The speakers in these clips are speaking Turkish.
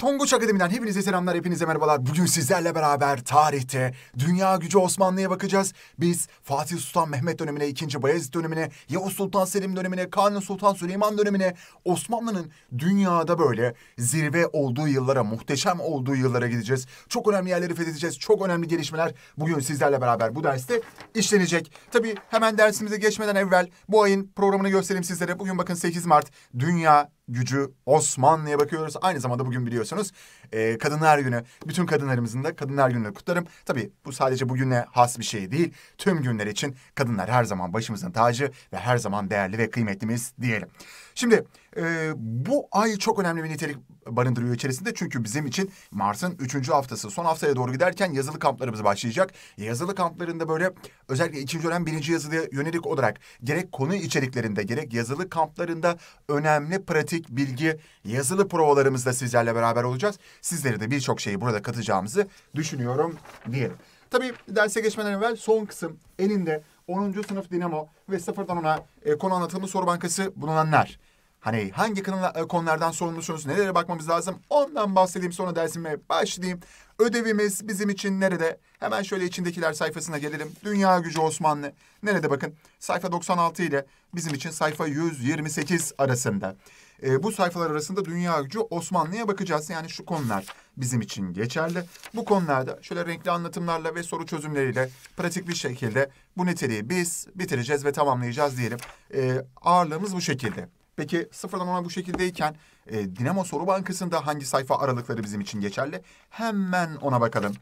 Tonguç Akademi'den hepinize selamlar, hepinize merhabalar. Bugün sizlerle beraber tarihte dünya gücü Osmanlı'ya bakacağız. Biz Fatih Sultan Mehmet dönemine, 2. Bayezid dönemine, Yavuz Sultan Selim dönemine, Kanuni Sultan Süleyman dönemine Osmanlı'nın dünyada böyle zirve olduğu yıllara, muhteşem olduğu yıllara gideceğiz. Çok önemli yerleri fethedeceğiz, çok önemli gelişmeler bugün sizlerle beraber bu derste işlenecek. Tabii hemen dersimize geçmeden evvel bu ayın programını göstereyim sizlere. Bugün bakın 8 Mart Dünya gücü Osmanlı'ya bakıyoruz. Aynı zamanda bugün biliyorsunuz e, Kadınlar Günü. Bütün kadınlarımızın da Kadınlar Günü'nü kutlarım. Tabii bu sadece bugüne has bir şey değil. Tüm günler için kadınlar her zaman başımızın tacı ve her zaman değerli ve kıymetlimiz diyelim. Şimdi e, bu ay çok önemli bir nitelik barındırıyor içerisinde. Çünkü bizim için Martın üçüncü haftası son haftaya doğru giderken yazılı kamplarımız başlayacak. Yazılı kamplarında böyle özellikle ikinci dönem birinci yazılıya yönelik olarak gerek konu içeriklerinde gerek yazılı kamplarında önemli pratik bilgi yazılı provalarımızla sizlerle beraber olacağız. Sizlere de birçok şeyi burada katacağımızı düşünüyorum diyelim. Tabii derse geçmeden evvel son kısım eninde 10. sınıf Dinamo ve sıfırdan ona e, konu anlatımı soru bankası bulunanlar Hani hangi e, konulardan sorumlusunuz, nelere bakmamız lazım ondan bahsedeyim sonra dersime başlayayım. Ödevimiz bizim için nerede? Hemen şöyle içindekiler sayfasına gelelim. Dünya gücü Osmanlı. Nerede bakın? Sayfa 96 ile bizim için sayfa 128 arasında. E, bu sayfalar arasında dünya gücü Osmanlı'ya bakacağız. Yani şu konular bizim için geçerli. Bu konularda şöyle renkli anlatımlarla ve soru çözümleriyle pratik bir şekilde bu niteliği biz bitireceğiz ve tamamlayacağız diyelim. E, ağırlığımız bu şekilde. Peki sıfırdan ona bu şekildeyken e, Dinamo Soru Bankası'nda hangi sayfa aralıkları bizim için geçerli? Hemen ona bakalım.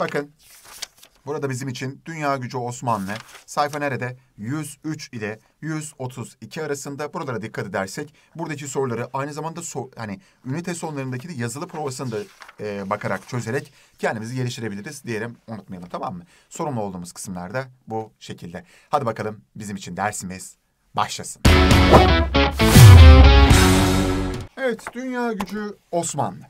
Bakın burada bizim için Dünya Gücü Osmanlı sayfa nerede? 103 ile 132 arasında buralara dikkat edersek buradaki soruları aynı zamanda so hani ünite sonlarındaki de yazılı provasını da e, bakarak çözerek kendimizi geliştirebiliriz diyelim unutmayalım tamam mı? Sorumlu olduğumuz kısımlarda bu şekilde. Hadi bakalım bizim için dersimiz başlasın. Evet, dünya gücü Osmanlı.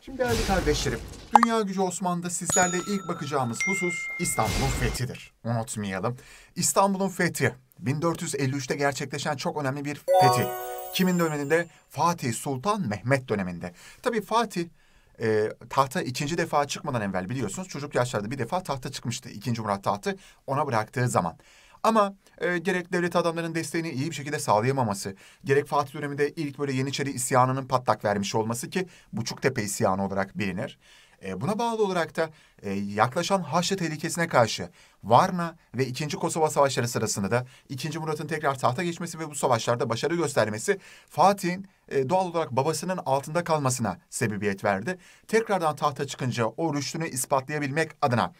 Şimdi değerli kardeşlerim, dünya gücü Osmanlı'da sizlerle ilk bakacağımız husus İstanbul'un fethidir. Unutmayalım. İstanbul'un fethi, 1453'te gerçekleşen çok önemli bir fethi. Kimin döneminde? Fatih Sultan Mehmet döneminde. Tabii Fatih e, tahta ikinci defa çıkmadan evvel biliyorsunuz çocuk yaşlarda bir defa tahta çıkmıştı. İkinci Murat tahtı ona bıraktığı zaman. Ama e, gerek devlet adamlarının desteğini iyi bir şekilde sağlayamaması, gerek Fatih döneminde ilk böyle Yeniçeri isyanının patlak vermiş olması ki Buçuktepe isyanı olarak bilinir. E, buna bağlı olarak da e, yaklaşan Haçlı tehlikesine karşı Varna ve 2. Kosova Savaşları sırasında da 2. Murat'ın tekrar tahta geçmesi ve bu savaşlarda başarı göstermesi Fatih'in e, doğal olarak babasının altında kalmasına sebebiyet verdi. Tekrardan tahta çıkınca o rüştünü ispatlayabilmek adına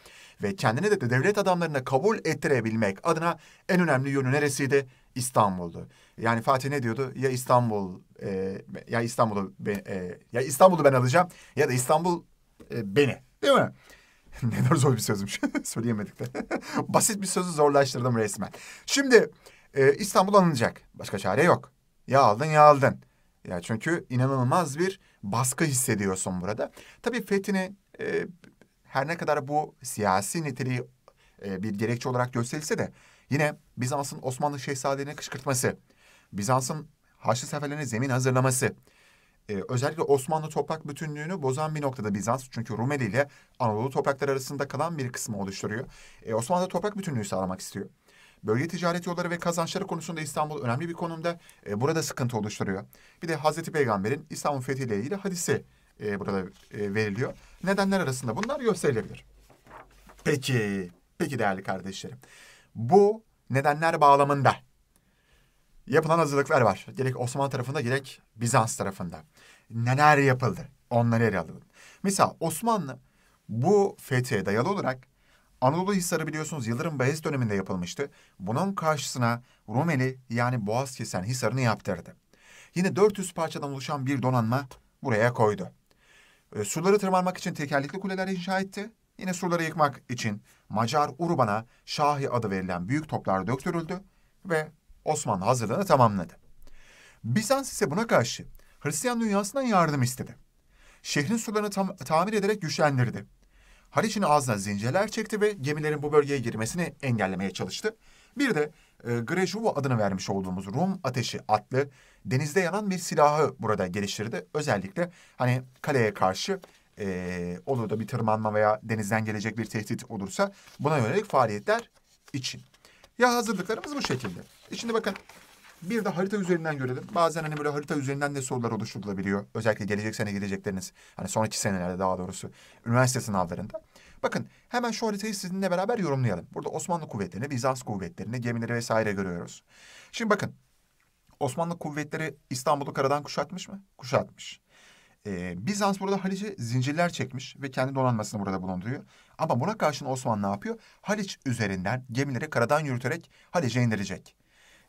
ve kendini de devlet adamlarına kabul ettirebilmek adına en önemli yönü neresiydi? İstanbul'du. Yani Fatih ne diyordu? Ya İstanbul e, ya İstanbul'u e, ya İstanbul'u ben alacağım ya da İstanbul e, beni. Değil mi? ne kadar zor bir sözmüş. Söyleyemedik de. Basit bir sözü zorlaştırdım resmen. Şimdi e, İstanbul alınacak. Başka çare yok. Ya aldın ya aldın. Ya çünkü inanılmaz bir baskı hissediyorsun burada. Tabii Fethi'nin e, her ne kadar bu siyasi niteliği e, bir gerekçe olarak gösterilse de yine Bizans'ın Osmanlı şehzadelerini kışkırtması, Bizans'ın Haçlı seferlerine zemin hazırlaması, e, özellikle Osmanlı toprak bütünlüğünü bozan bir noktada Bizans. Çünkü Rumeli ile Anadolu toprakları arasında kalan bir kısmı oluşturuyor. E, Osmanlı toprak bütünlüğü sağlamak istiyor. Bölge ticaret yolları ve kazançları konusunda İstanbul önemli bir konumda. E, burada sıkıntı oluşturuyor. Bir de Hazreti Peygamber'in İstanbul fethiyle ilgili hadisi e, burada e, veriliyor. Nedenler arasında bunlar gösterilebilir. Peki, peki değerli kardeşlerim. Bu nedenler bağlamında yapılan hazırlıklar var. Gerek Osmanlı tarafında gerek Bizans tarafında. Neler yapıldı? Onları ele alalım. Mesela Osmanlı bu fethe dayalı olarak Anadolu Hisarı biliyorsunuz Yıldırım Bayezid döneminde yapılmıştı. Bunun karşısına Rumeli yani Boğaz kesen Hisarı'nı yaptırdı. Yine 400 parçadan oluşan bir donanma buraya koydu. E, surları tırmanmak için tekerlekli kuleler inşa etti. Yine surları yıkmak için Macar Urban'a Şahi adı verilen büyük toplar döktürüldü ve Osmanlı hazırlığını tamamladı. Bizans ise buna karşı Hristiyan dünyasından yardım istedi. Şehrin sularını tam, tamir ederek güçlendirdi. Haliç'in ağzına zincirler çekti ve gemilerin bu bölgeye girmesini engellemeye çalıştı. Bir de e, Grejuvo adını vermiş olduğumuz Rum ateşi adlı denizde yanan bir silahı burada geliştirdi. Özellikle hani kaleye karşı e, olur da bir tırmanma veya denizden gelecek bir tehdit olursa buna yönelik faaliyetler için. Ya hazırlıklarımız bu şekilde. E şimdi bakın bir de harita üzerinden görelim. Bazen hani böyle harita üzerinden de sorular oluşturulabiliyor. Özellikle gelecek sene gidecekleriniz. Hani sonraki senelerde daha doğrusu üniversite sınavlarında. Bakın hemen şu haritayı sizinle beraber yorumlayalım. Burada Osmanlı kuvvetlerini, Bizans kuvvetlerini, gemileri vesaire görüyoruz. Şimdi bakın Osmanlı kuvvetleri İstanbul'u karadan kuşatmış mı? Kuşatmış. Ee, Bizans burada Haliç'e zincirler çekmiş ve kendi donanmasını burada bulunduruyor. Ama buna karşın Osmanlı ne yapıyor? Haliç üzerinden gemileri karadan yürüterek Haliç'e indirecek.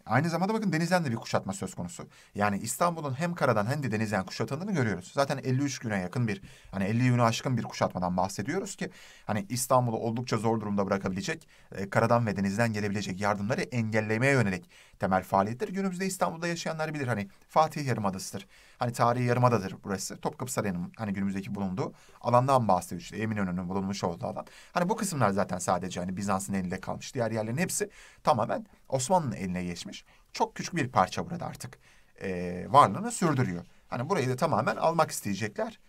Aynı zamanda bakın denizden de bir kuşatma söz konusu. Yani İstanbul'un hem karadan hem de denizden kuşatıldığını görüyoruz. Zaten 53 güne yakın bir hani 50 güne aşkın bir kuşatmadan bahsediyoruz ki hani İstanbul'u oldukça zor durumda bırakabilecek, e, karadan ve denizden gelebilecek yardımları engellemeye yönelik temel faaliyettir günümüzde İstanbul'da yaşayanlar bilir. Hani Fatih Yarımadası'dır. Hani tarihi yarımadadır burası. Topkapı Sarayı'nın hani günümüzdeki bulunduğu alandan bahsediyor. İşte Eminönü'nün bulunmuş olduğu alan. Hani bu kısımlar zaten sadece hani Bizans'ın elinde kalmış. Diğer yerlerin hepsi tamamen Osmanlı'nın eline geçmiş. Çok küçük bir parça burada artık e, varlığını sürdürüyor. Hani burayı da tamamen almak isteyecekler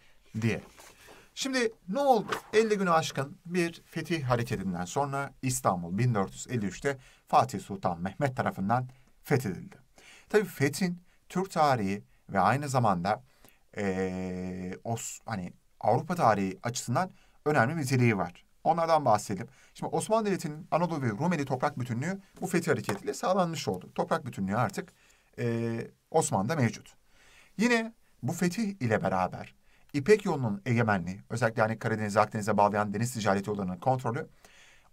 diye. Şimdi ne oldu? 50 günü aşkın bir fetih hareketinden sonra İstanbul 1453'te Fatih Sultan Mehmet tarafından fethedildi. Tabii fethin Türk tarihi ve aynı zamanda e, Os, hani Avrupa tarihi açısından önemli niteliği var. Onlardan bahsedelim. Şimdi Osmanlı Devleti'nin Anadolu ve Rumeli toprak bütünlüğü bu fetih hareketiyle sağlanmış oldu. Toprak bütünlüğü artık e, Osmanlı'da mevcut. Yine bu fetih ile beraber İpek yolunun egemenliği, özellikle yani Karadeniz'e Akdeniz'e bağlayan deniz ticareti yollarının kontrolü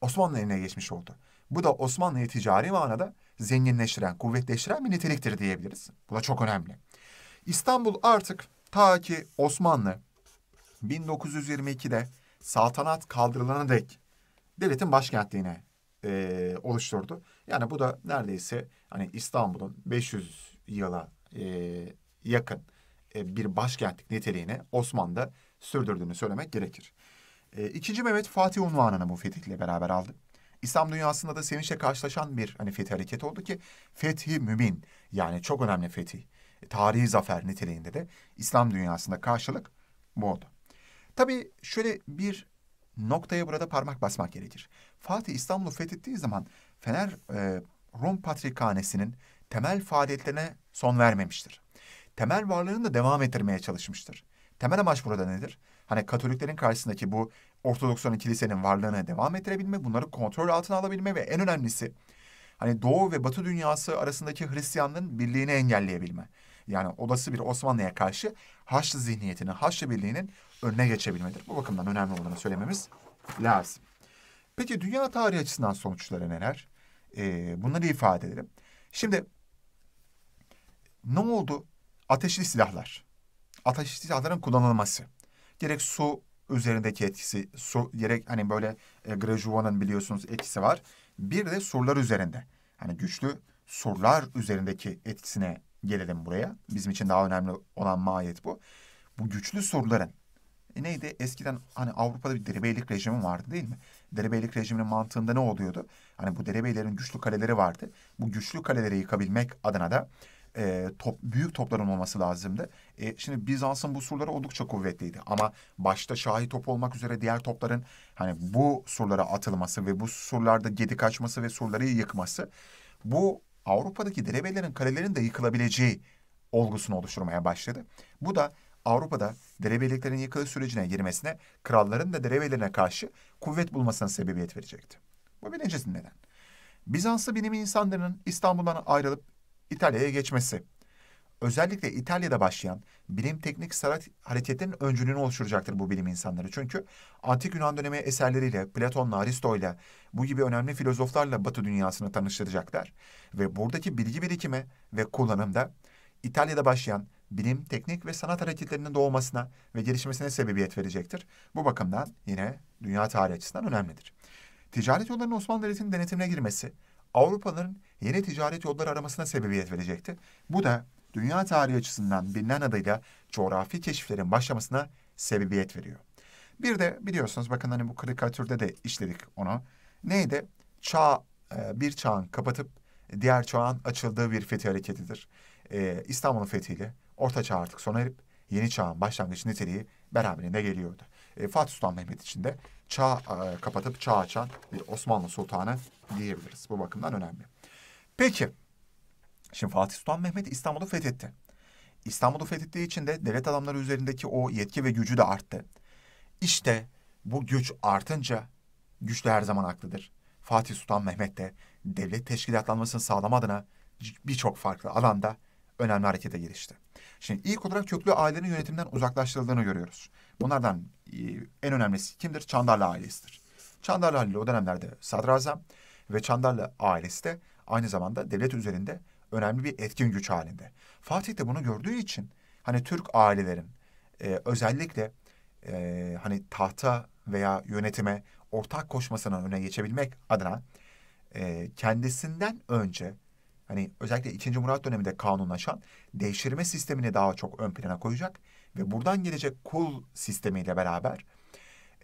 Osmanlı eline geçmiş oldu. Bu da Osmanlı'yı ticari manada zenginleştiren, kuvvetleştiren bir niteliktir diyebiliriz. Bu da çok önemli. İstanbul artık ta ki Osmanlı 1922'de saltanat kaldırılana dek devletin başkentliğine e, oluşturdu. Yani bu da neredeyse hani İstanbul'un 500 yıla e, yakın e, bir başkentlik niteliğini Osmanlı'da sürdürdüğünü söylemek gerekir. E, İkinci Mehmet Fatih unvanını bu fetihle beraber aldı. İslam dünyasında da sevinçle karşılaşan bir hani fetih hareketi oldu ki fetih mümin yani çok önemli fetih tarihi zafer niteliğinde de İslam dünyasında karşılık bu oldu. Tabii şöyle bir noktaya burada parmak basmak gerekir. Fatih İstanbul'u fethettiği zaman Fener e, Rum Patrikhanesi'nin temel faaliyetlerine son vermemiştir. Temel varlığını da devam ettirmeye çalışmıştır. Temel amaç burada nedir? Hani Katoliklerin karşısındaki bu Ortodoks olan kilisenin varlığını devam ettirebilme, bunları kontrol altına alabilme ve en önemlisi hani Doğu ve Batı dünyası arasındaki Hristiyanlığın birliğini engelleyebilme. Yani olası bir Osmanlı'ya karşı Haçlı zihniyetinin Haçlı birliğinin önüne geçebilmedir. Bu bakımdan önemli olduğunu söylememiz lazım. Peki dünya tarihi açısından sonuçları neler? Ee, bunları ifade edelim. Şimdi ne oldu? Ateşli silahlar. Ateşli silahların kullanılması. Gerek su üzerindeki etkisi, su gerek hani böyle e, Grejuva'nın biliyorsunuz etkisi var. Bir de surlar üzerinde. Hani güçlü surlar üzerindeki etkisine gelelim buraya. Bizim için daha önemli olan mahiyet bu. Bu güçlü surların e neydi? Eskiden hani Avrupa'da bir derebeylik rejimi vardı değil mi? Derebeylik rejiminin mantığında ne oluyordu? Hani bu derebeylerin güçlü kaleleri vardı. Bu güçlü kaleleri yıkabilmek adına da e, top, büyük topların olması lazımdı. E, şimdi Bizans'ın bu surları oldukça kuvvetliydi. Ama başta Şahi top olmak üzere diğer topların hani bu surlara atılması ve bu surlarda gedi kaçması ve surları yıkması bu Avrupa'daki derebelerin kalelerin de yıkılabileceği olgusunu oluşturmaya başladı. Bu da Avrupa'da derebeliklerin yıkılış sürecine girmesine, kralların da derebeylerine karşı kuvvet bulmasına sebebiyet verecekti. Bu birincisi neden. Bizanslı bilim insanlarının İstanbul'dan ayrılıp İtalya'ya geçmesi özellikle İtalya'da başlayan bilim teknik sanat hareketinin öncülüğünü oluşturacaktır bu bilim insanları. Çünkü antik Yunan dönemi eserleriyle, Platon'la, Aristo'yla bu gibi önemli filozoflarla Batı dünyasını tanıştıracaklar. Ve buradaki bilgi birikimi ve kullanımda İtalya'da başlayan bilim, teknik ve sanat hareketlerinin doğmasına ve gelişmesine sebebiyet verecektir. Bu bakımdan yine dünya tarihi açısından önemlidir. Ticaret yollarının Osmanlı Devleti'nin denetimine girmesi, Avrupalıların yeni ticaret yolları aramasına sebebiyet verecekti. Bu da dünya tarihi açısından bilinen adıyla coğrafi keşiflerin başlamasına sebebiyet veriyor. Bir de biliyorsunuz bakın hani bu karikatürde de işledik onu. Neydi? Çağ, e, bir çağın kapatıp diğer çağın açıldığı bir fethi hareketidir. Ee, İstanbul'un fethiyle Orta Çağ artık sona erip yeni çağın başlangıç niteliği beraberinde geliyordu. E, Fatih Sultan Mehmet için de çağ e, kapatıp çağ açan bir Osmanlı Sultanı diyebiliriz. Bu bakımdan önemli. Peki Şimdi Fatih Sultan Mehmet İstanbul'u fethetti. İstanbul'u fethettiği için de devlet adamları üzerindeki o yetki ve gücü de arttı. İşte bu güç artınca güç de her zaman haklıdır. Fatih Sultan Mehmet de devlet teşkilatlanmasını sağlama adına birçok farklı alanda önemli harekete girişti. Şimdi ilk olarak köklü ailenin yönetimden uzaklaştırıldığını görüyoruz. Bunlardan e, en önemlisi kimdir? Çandarlı ailesidir. Çandarlı Halil o dönemlerde sadrazam ve Çandarlı ailesi de aynı zamanda devlet üzerinde önemli bir etkin güç halinde. Fatih de bunu gördüğü için hani Türk ailelerin e, özellikle e, hani tahta veya yönetime ortak koşmasının öne geçebilmek adına e, kendisinden önce hani özellikle 2. Murat döneminde kanunlaşan devşirme sistemini daha çok ön plana koyacak ve buradan gelecek kul sistemiyle beraber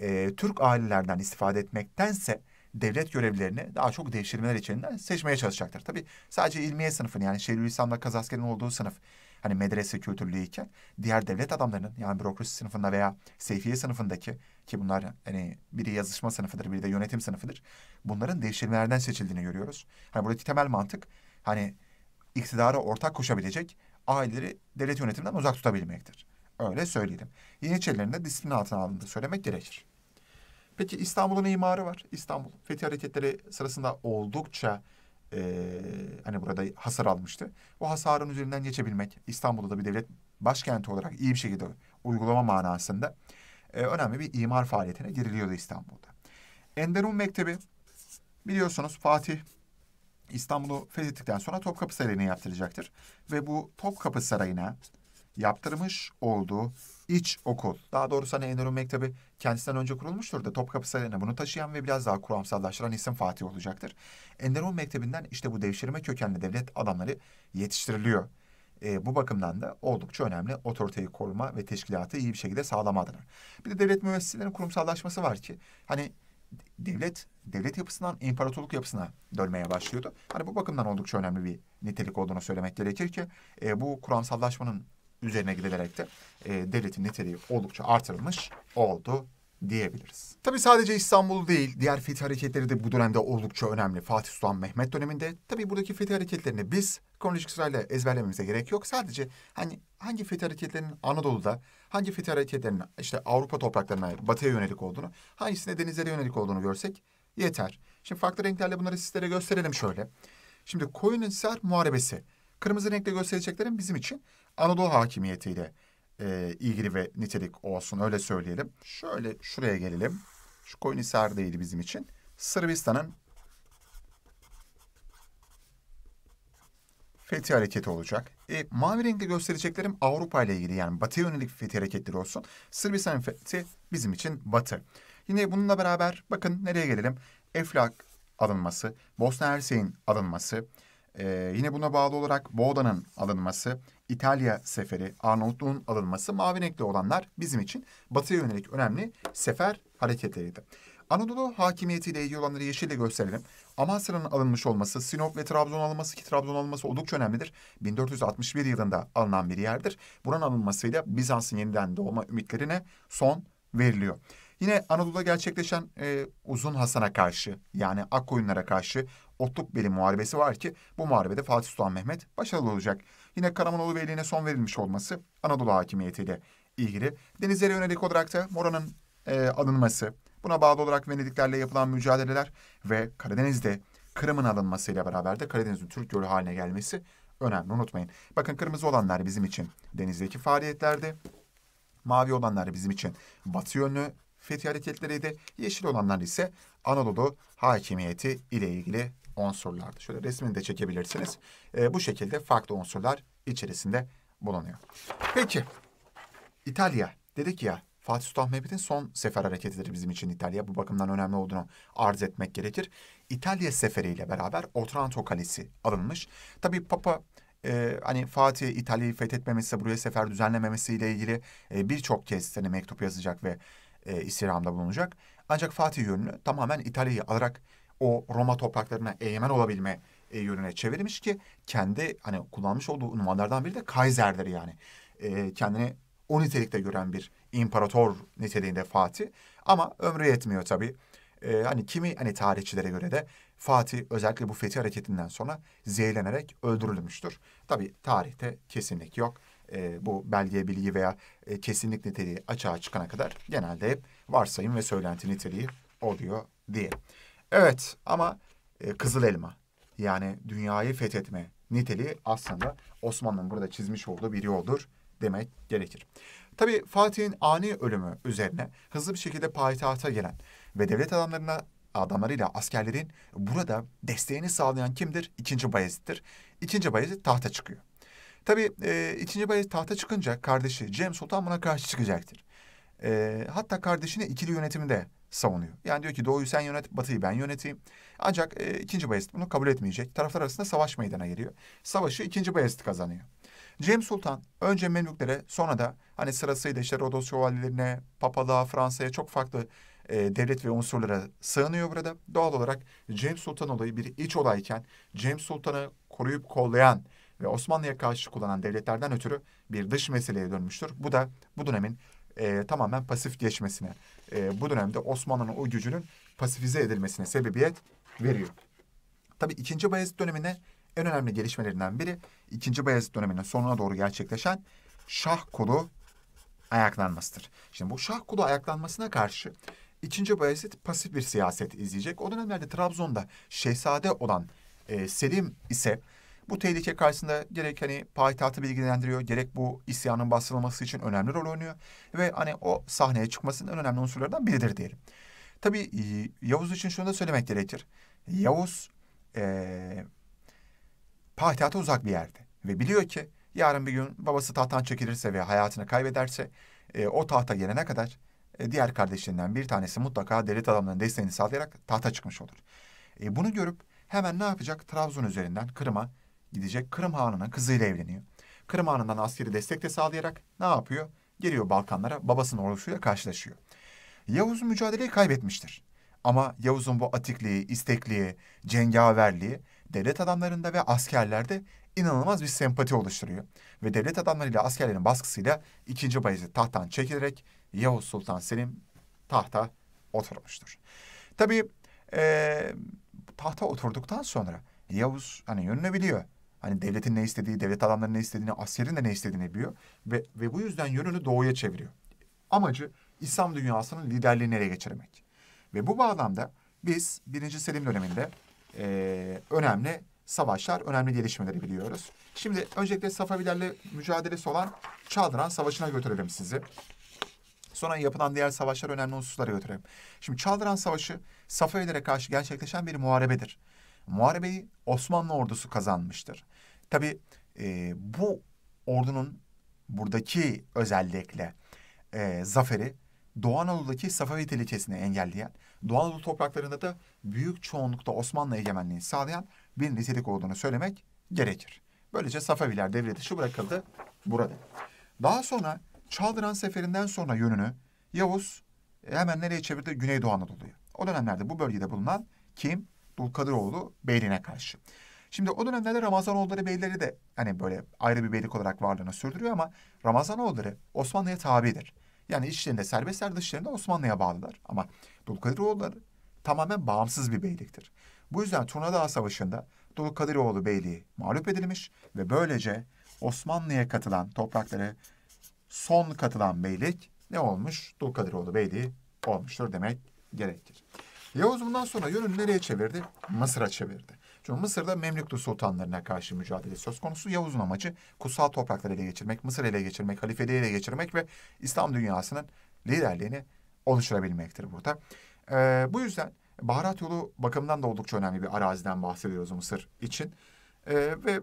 e, Türk ailelerden istifade etmektense devlet görevlerini daha çok devşirmeler içerinden seçmeye çalışacaktır. Tabi sadece ilmiye sınıfın yani Şeyhülislam'la Kazasker'in olduğu sınıf hani medrese kültürlüğü iken diğer devlet adamlarının yani bürokrasi sınıfında veya seyfiye sınıfındaki ki bunlar hani biri yazışma sınıfıdır biri de yönetim sınıfıdır. Bunların devşirmelerden seçildiğini görüyoruz. Hani buradaki temel mantık hani iktidara ortak koşabilecek aileleri devlet yönetiminden uzak tutabilmektir. Öyle söyleyelim. Yeniçerilerin de disiplin altına alındığını söylemek gerekir. Peki İstanbul'un imarı var. İstanbul Fethi hareketleri sırasında oldukça e, hani burada hasar almıştı. O hasarın üzerinden geçebilmek İstanbul'da da bir devlet başkenti olarak iyi bir şekilde uygulama manasında e, önemli bir imar faaliyetine giriliyordu İstanbul'da. Enderun Mektebi biliyorsunuz Fatih İstanbul'u fethettikten sonra Topkapı Sarayı'na yaptıracaktır. Ve bu Topkapı Sarayı'na yaptırmış olduğu iç okul. Daha doğrusu hani Enderun Mektebi kendisinden önce kurulmuştur da Topkapı Sarayı'na bunu taşıyan ve biraz daha kuramsallaştıran isim Fatih olacaktır. Enderun Mektebi'nden işte bu devşirme kökenli devlet adamları yetiştiriliyor. E, bu bakımdan da oldukça önemli otoriteyi koruma ve teşkilatı iyi bir şekilde sağlama adına. Bir de devlet müesseselerinin kurumsallaşması var ki hani devlet devlet yapısından imparatorluk yapısına dönmeye başlıyordu. Hani bu bakımdan oldukça önemli bir nitelik olduğunu söylemek gerekir ki e, bu kuramsallaşmanın üzerine gidilerek de e, devletin niteliği oldukça artırılmış oldu diyebiliriz. Tabii sadece İstanbul değil, diğer fetih hareketleri de bu dönemde oldukça önemli. Fatih Sultan Mehmet döneminde tabii buradaki fetih hareketlerini biz kronolojik sırayla ezberlememize gerek yok. Sadece hani hangi fetih hareketlerinin Anadolu'da, hangi fetih hareketlerinin işte Avrupa topraklarına, batıya yönelik olduğunu, hangisine denizlere yönelik olduğunu görsek yeter. Şimdi farklı renklerle bunları sizlere gösterelim şöyle. Şimdi Koyunhisar Muharebesi. Kırmızı renkle göstereceklerim bizim için Anadolu hakimiyetiyle e, ilgili ve nitelik olsun öyle söyleyelim. Şöyle şuraya gelelim. Şu koyun Koynisar değil bizim için. Sırbistan'ın fethi hareketi olacak. E, mavi renkte göstereceklerim Avrupa ile ilgili yani batıya yönelik fethi hareketleri olsun. Sırbistan'ın fethi bizim için batı. Yine bununla beraber bakın nereye gelelim. Eflak alınması, Bosna Hersek'in alınması, e, yine buna bağlı olarak Boğda'nın alınması, İtalya seferi, Arnavutluğun alınması, mavi renkli olanlar bizim için batıya yönelik önemli sefer hareketleriydi. Anadolu hakimiyetiyle ilgili olanları yeşille gösterelim. Amasya'nın alınmış olması, Sinop ve Trabzon alınması ki Trabzon alınması oldukça önemlidir. 1461 yılında alınan bir yerdir. Buranın alınmasıyla Bizans'ın yeniden doğma ümitlerine son veriliyor. Yine Anadolu'da gerçekleşen e, Uzun Hasan'a karşı yani Akkoyunlara karşı otluk Otlukbeli Muharebesi var ki bu muharebede Fatih Sultan Mehmet başarılı olacak yine Karamanoğlu Veli'ne son verilmiş olması Anadolu hakimiyetiyle ilgili. Denizlere yönelik olarak da Mora'nın e, alınması, buna bağlı olarak Venediklerle yapılan mücadeleler ve Karadeniz'de Kırım'ın alınmasıyla beraber de Karadeniz'in Türk Gölü haline gelmesi önemli unutmayın. Bakın kırmızı olanlar bizim için denizdeki faaliyetlerde, mavi olanlar bizim için batı yönlü fethi hareketleriydi. Yeşil olanlar ise Anadolu hakimiyeti ile ilgili unsurlardı. Şöyle resmini de çekebilirsiniz. E, bu şekilde farklı unsurlar içerisinde bulunuyor. Peki İtalya dedik ya Fatih Sultan Mehmet'in son sefer hareketidir bizim için İtalya. Bu bakımdan önemli olduğunu arz etmek gerekir. İtalya seferiyle beraber Otranto Kalesi alınmış. Tabii Papa e, hani Fatih İtalya'yı fethetmemesi, buraya sefer düzenlememesiyle ilgili e, birçok kez hani mektup yazacak ve e, istirhamda bulunacak. Ancak Fatih yönünü tamamen İtalya'yı alarak o Roma topraklarına egemen olabilme e, yönüne çevirmiş ki kendi hani kullanmış olduğu unvanlardan biri de Kaiser'dir yani. E, kendini o nitelikte gören bir imparator niteliğinde Fatih ama ömrü yetmiyor tabii. E, hani kimi hani tarihçilere göre de Fatih özellikle bu fetih hareketinden sonra zehirlenerek öldürülmüştür. Tabii tarihte kesinlik yok. E, bu belgeye bilgi veya e, kesinlik niteliği açığa çıkana kadar genelde hep varsayım ve söylenti niteliği oluyor diye. Evet ama e, kızıl elma yani dünyayı fethetme niteliği aslında Osmanlı'nın burada çizmiş olduğu bir yoldur demek gerekir. Tabi Fatih'in ani ölümü üzerine hızlı bir şekilde payitahta gelen ve devlet adamlarına adamlarıyla askerlerin burada desteğini sağlayan kimdir? İkinci Bayezid'dir. İkinci Bayezid tahta çıkıyor. Tabi e, ikinci Bayezid tahta çıkınca kardeşi Cem Sultan buna karşı çıkacaktır. E, hatta kardeşine ikili yönetimde savunuyor. Yani diyor ki Doğu'yu sen yönet, Batı'yı ben yöneteyim. Ancak e, ikinci Bayezid bunu kabul etmeyecek. Taraflar arasında savaş meydana geliyor. Savaşı ikinci Bayezid kazanıyor. Cem Sultan önce Memlüklere sonra da hani sırasıyla işte Rodos şövalyelerine, papalığa, Fransa'ya çok farklı e, devlet ve unsurlara sığınıyor burada. Doğal olarak Cem Sultan olayı bir iç olayken Cem Sultan'ı koruyup kollayan ve Osmanlı'ya karşı kullanan devletlerden ötürü bir dış meseleye dönmüştür. Bu da bu dönemin e, tamamen pasif geçmesine, e, bu dönemde Osmanlı'nın o gücünün pasifize edilmesine sebebiyet veriyor. Tabii ikinci Bayezid dönemine en önemli gelişmelerinden biri ikinci Bayezid döneminin sonuna doğru gerçekleşen Şah kolu ayaklanmasıdır. Şimdi bu Şah kolu ayaklanmasına karşı ikinci Bayezid pasif bir siyaset izleyecek. O dönemlerde Trabzon'da şehzade olan e, Selim ise bu tehlike karşısında gerek hani payitahtı bilgilendiriyor, gerek bu isyanın bastırılması için önemli rol oynuyor. Ve hani o sahneye çıkmasının en önemli unsurlardan biridir diyelim. Tabii e, Yavuz için şunu da söylemek gerekir. Yavuz ee, payitahta uzak bir yerde ve biliyor ki yarın bir gün babası tahttan çekilirse ve hayatını kaybederse e, o tahta gelene kadar e, diğer kardeşlerinden bir tanesi mutlaka devlet adamlarının desteğini sağlayarak tahta çıkmış olur. E, bunu görüp hemen ne yapacak? Trabzon üzerinden Kırım'a gidecek Kırım Hanına kızıyla evleniyor. Kırım Hanı'ndan askeri destek de sağlayarak ne yapıyor? Geliyor Balkanlara babasının ordusuyla karşılaşıyor. Yavuz mücadeleyi kaybetmiştir. Ama Yavuz'un bu atikliği, istekliği, cengaverliği devlet adamlarında ve askerlerde inanılmaz bir sempati oluşturuyor. Ve devlet adamlarıyla askerlerin baskısıyla 2. Bayezid tahttan çekilerek Yavuz Sultan Selim tahta oturmuştur. Tabii e, tahta oturduktan sonra Yavuz hani yönünü biliyor. Hani devletin ne istediği, devlet adamlarının ne istediğini, askerin de ne istediğini biliyor. Ve, ve bu yüzden yönünü doğuya çeviriyor. Amacı İslam dünyasının liderliğini ele geçirmek. Ve bu bağlamda biz birinci Selim döneminde e, önemli savaşlar, önemli gelişmeleri biliyoruz. Şimdi öncelikle Safavilerle mücadelesi olan Çaldıran Savaşı'na götürelim sizi. Sonra yapılan diğer savaşlar önemli unsurlara götürelim. Şimdi Çaldıran Savaşı Safavilere karşı gerçekleşen bir muharebedir muharebeyi Osmanlı ordusu kazanmıştır. Tabi e, bu ordunun buradaki özellikle e, zaferi Doğu Anadolu'daki Safavi tehlikesini engelleyen, Doğu Anadolu topraklarında da büyük çoğunlukta Osmanlı egemenliğini sağlayan bir nitelik olduğunu söylemek gerekir. Böylece Safaviler devre dışı bırakıldı burada. Daha sonra Çaldıran Seferinden sonra yönünü Yavuz hemen nereye çevirdi? Güneydoğu Anadolu'ya. O dönemlerde bu bölgede bulunan kim? Dulkadiroğlu Beyliğine karşı. Şimdi o dönemlerde Ramazanoğulları beyleri de hani böyle ayrı bir beylik olarak varlığını sürdürüyor ama Ramazanoğulları Osmanlı'ya tabidir. Yani içlerinde serbestler dışlarında Osmanlı'ya bağlılar. Ama Dulkadiroğulları tamamen bağımsız bir beyliktir. Bu yüzden Turnadağ Savaşı'nda Dulkadiroğlu Beyliği mağlup edilmiş ve böylece Osmanlı'ya katılan topraklara son katılan beylik ne olmuş? Dulkadiroğlu Beyliği olmuştur demek gerekir. Yavuz bundan sonra yönünü nereye çevirdi? Mısır'a çevirdi. Çünkü Mısır'da Memlüklü sultanlarına karşı mücadele söz konusu. Yavuz'un amacı kutsal toprakları ele geçirmek, Mısır ele geçirmek, halifeliği ele geçirmek ve İslam dünyasının liderliğini oluşturabilmektir burada. Ee, bu yüzden baharat yolu bakımından da oldukça önemli bir araziden bahsediyoruz Mısır için. Ee, ve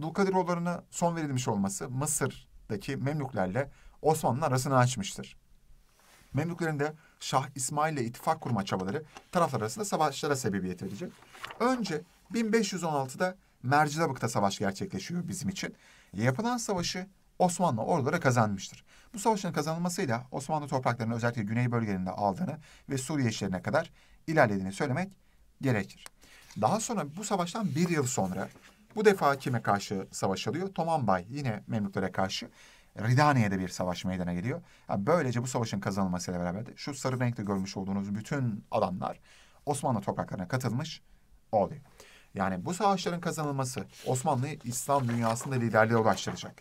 Dulkadiroğulları'na son verilmiş olması Mısır'daki Memlüklerle Osmanlı arasını açmıştır. Memlüklerin de Şah İsmail ile ittifak kurma çabaları taraflar arasında savaşlara sebebiyet verecek. Önce 1516'da Mercidabık'ta savaş gerçekleşiyor bizim için. Yapılan savaşı Osmanlı orduları kazanmıştır. Bu savaşın kazanılmasıyla Osmanlı topraklarını özellikle güney bölgelerinde aldığını ve Suriye işlerine kadar ilerlediğini söylemek gerekir. Daha sonra bu savaştan bir yıl sonra bu defa kime karşı savaşılıyor? Tomambay yine Memluklere karşı Ridaniye'de bir savaş meydana geliyor. Yani böylece bu savaşın kazanılmasıyla beraber de şu sarı renkte görmüş olduğunuz bütün alanlar Osmanlı topraklarına katılmış oluyor. Yani bu savaşların kazanılması Osmanlı İslam dünyasında liderliğe ulaştıracak.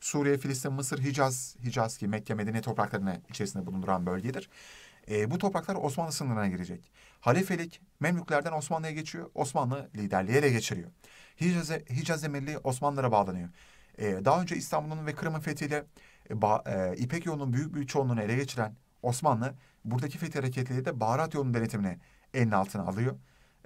Suriye, Filistin, Mısır, Hicaz, Hicaz ki Mekke, Medine topraklarını içerisinde bulunduran bölgedir. E, bu topraklar Osmanlı sınırına girecek. Halifelik Memlüklerden Osmanlı'ya geçiyor. Osmanlı liderliğe de geçiriyor. Hicaz, Hicaz Emirliği Osmanlılara bağlanıyor. E, daha önce İstanbul'un ve Kırım'ın fethiyle e, ba, e, İpek yolunun büyük bir çoğunluğunu ele geçiren Osmanlı buradaki fethi hareketleri de baharat yolunun denetimini elinin altına alıyor.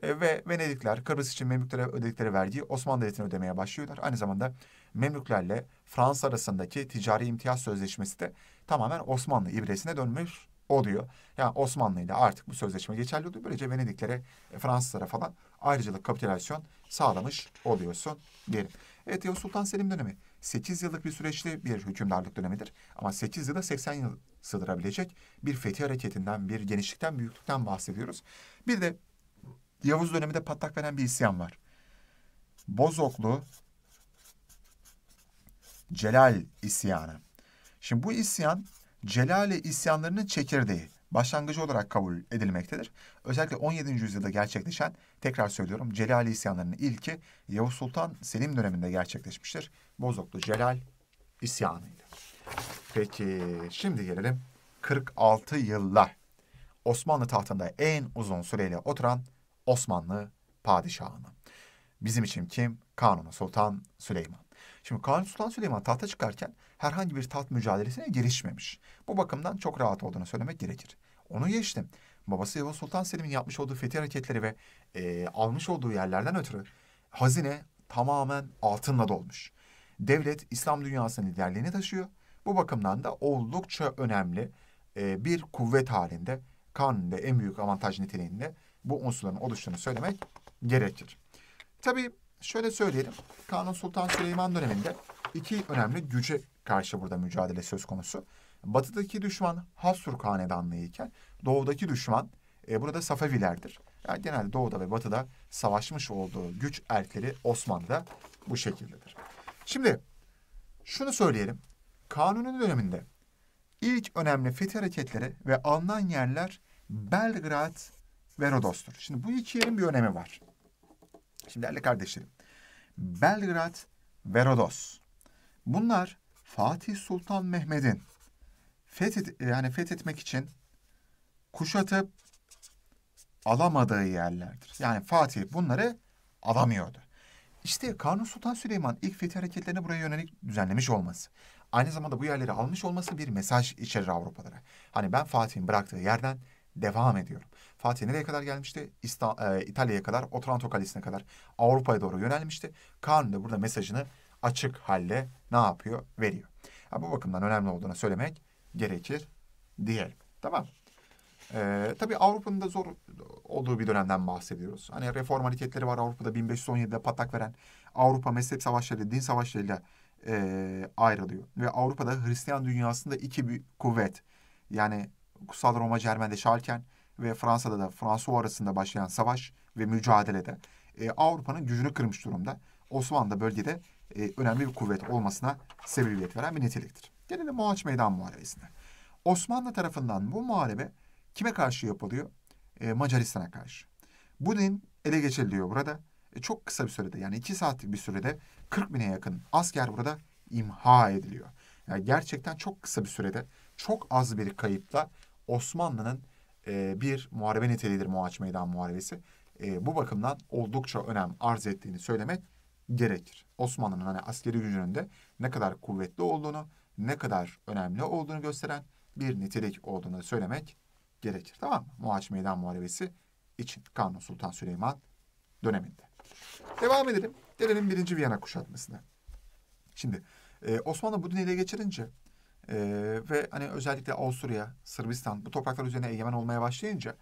E, ve Venedikler Kıbrıs için Memlüklere ödedikleri vergiyi Osmanlı Devleti'ne ödemeye başlıyorlar. Aynı zamanda Memlüklerle Fransa arasındaki ticari imtiyaz sözleşmesi de tamamen Osmanlı ibresine dönmüş oluyor. Yani Osmanlı ile artık bu sözleşme geçerli oluyor. Böylece Venediklere, Fransızlara falan ayrıcalık kapitülasyon sağlamış oluyorsun diyelim. Evet Yavuz Sultan Selim dönemi 8 yıllık bir süreçli bir hükümdarlık dönemidir. Ama 8 yıla 80 yıl sığdırabilecek bir fetih hareketinden, bir genişlikten, büyüklükten bahsediyoruz. Bir de Yavuz döneminde patlak veren bir isyan var. Bozoklu Celal isyanı. Şimdi bu isyan Celale isyanlarının çekirdeği başlangıcı olarak kabul edilmektedir. Özellikle 17. yüzyılda gerçekleşen, tekrar söylüyorum, Celali isyanlarının ilki Yavuz Sultan Selim döneminde gerçekleşmiştir. Bozoklu Celal isyanıydı. Peki şimdi gelelim 46 yılla Osmanlı tahtında en uzun süreyle oturan Osmanlı padişahını. Bizim için kim? Kanuni Sultan Süleyman. Şimdi Kanuni Sultan Süleyman tahta çıkarken herhangi bir taht mücadelesine girişmemiş. Bu bakımdan çok rahat olduğunu söylemek gerekir. Onu geçtim. Babası Yavuz Sultan Selim'in yapmış olduğu fetih hareketleri ve e, almış olduğu yerlerden ötürü hazine tamamen altınla dolmuş. Devlet İslam dünyasının liderliğini taşıyor. Bu bakımdan da oldukça önemli e, bir kuvvet halinde Kanuni'de en büyük avantaj niteliğinde bu unsurların oluştuğunu söylemek gerekir. Tabii Şöyle söyleyelim. Kanun Sultan Süleyman döneminde iki önemli güce karşı burada mücadele söz konusu. Batıdaki düşman Hasur Hanedanlığı iken doğudaki düşman e, burada Safevilerdir. Yani genelde doğuda ve batıda savaşmış olduğu güç erkleri Osmanlı'da bu şekildedir. Şimdi şunu söyleyelim. Kanun'un döneminde ilk önemli fethi hareketleri ve alınan yerler Belgrad ve Rodos'tur. Şimdi bu iki yerin bir önemi var. Şimdi değerli kardeşlerim, Belgrad ve Rodos. Bunlar Fatih Sultan Mehmet'in fethet, yani fethetmek için kuşatıp alamadığı yerlerdir. Yani Fatih bunları alamıyordu. İşte Kanun Sultan Süleyman ilk fetih hareketlerini buraya yönelik düzenlemiş olması. Aynı zamanda bu yerleri almış olması bir mesaj içerir Avrupalara. Hani ben Fatih'in bıraktığı yerden devam ediyorum. Fatih nereye kadar gelmişti? E, İtalya'ya kadar, Otranto Kalesi'ne kadar Avrupa'ya doğru yönelmişti. Kanun da burada mesajını açık halde ne yapıyor? Veriyor. Ya bu bakımdan önemli olduğunu söylemek gerekir diyelim. Tamam. Ee, tabii Avrupa'nın da zor olduğu bir dönemden bahsediyoruz. Hani reform hareketleri var Avrupa'da 1517'de patlak veren Avrupa mezhep savaşları, din savaşlarıyla e, ayrılıyor. Ve Avrupa'da Hristiyan dünyasında iki bir kuvvet yani Kutsal Roma Cermen'de şalken ve Fransa'da da Fransa arasında başlayan savaş ve mücadelede e, Avrupa'nın gücünü kırmış durumda. Osmanlı da bölgede e, önemli bir kuvvet olmasına sebebiyet veren bir niteliktir. Gelelim Moğaç Meydan Muharebesi'ne. Osmanlı tarafından bu muharebe kime karşı yapılıyor? E, Macaristan'a karşı. Bunin ele geçiriliyor burada. E, çok kısa bir sürede yani iki saatlik bir sürede 40 bine yakın asker burada imha ediliyor. Yani gerçekten çok kısa bir sürede çok az bir kayıpla Osmanlı'nın e, bir muharebe niteliğidir Moğaç Meydan Muharebesi. E, bu bakımdan oldukça önem arz ettiğini söylemek gerekir. Osmanlı'nın hani askeri gücünün de ne kadar kuvvetli olduğunu, ne kadar önemli olduğunu gösteren bir nitelik olduğunu söylemek gerekir. Tamam mı? Moğaç Meydan Muharebesi için Kanun Sultan Süleyman döneminde. Devam edelim. Gelelim birinci Viyana kuşatmasına. Şimdi e, Osmanlı bu dünyayı geçirince e, ve hani özellikle Avusturya, Sırbistan bu topraklar üzerine egemen olmaya başlayınca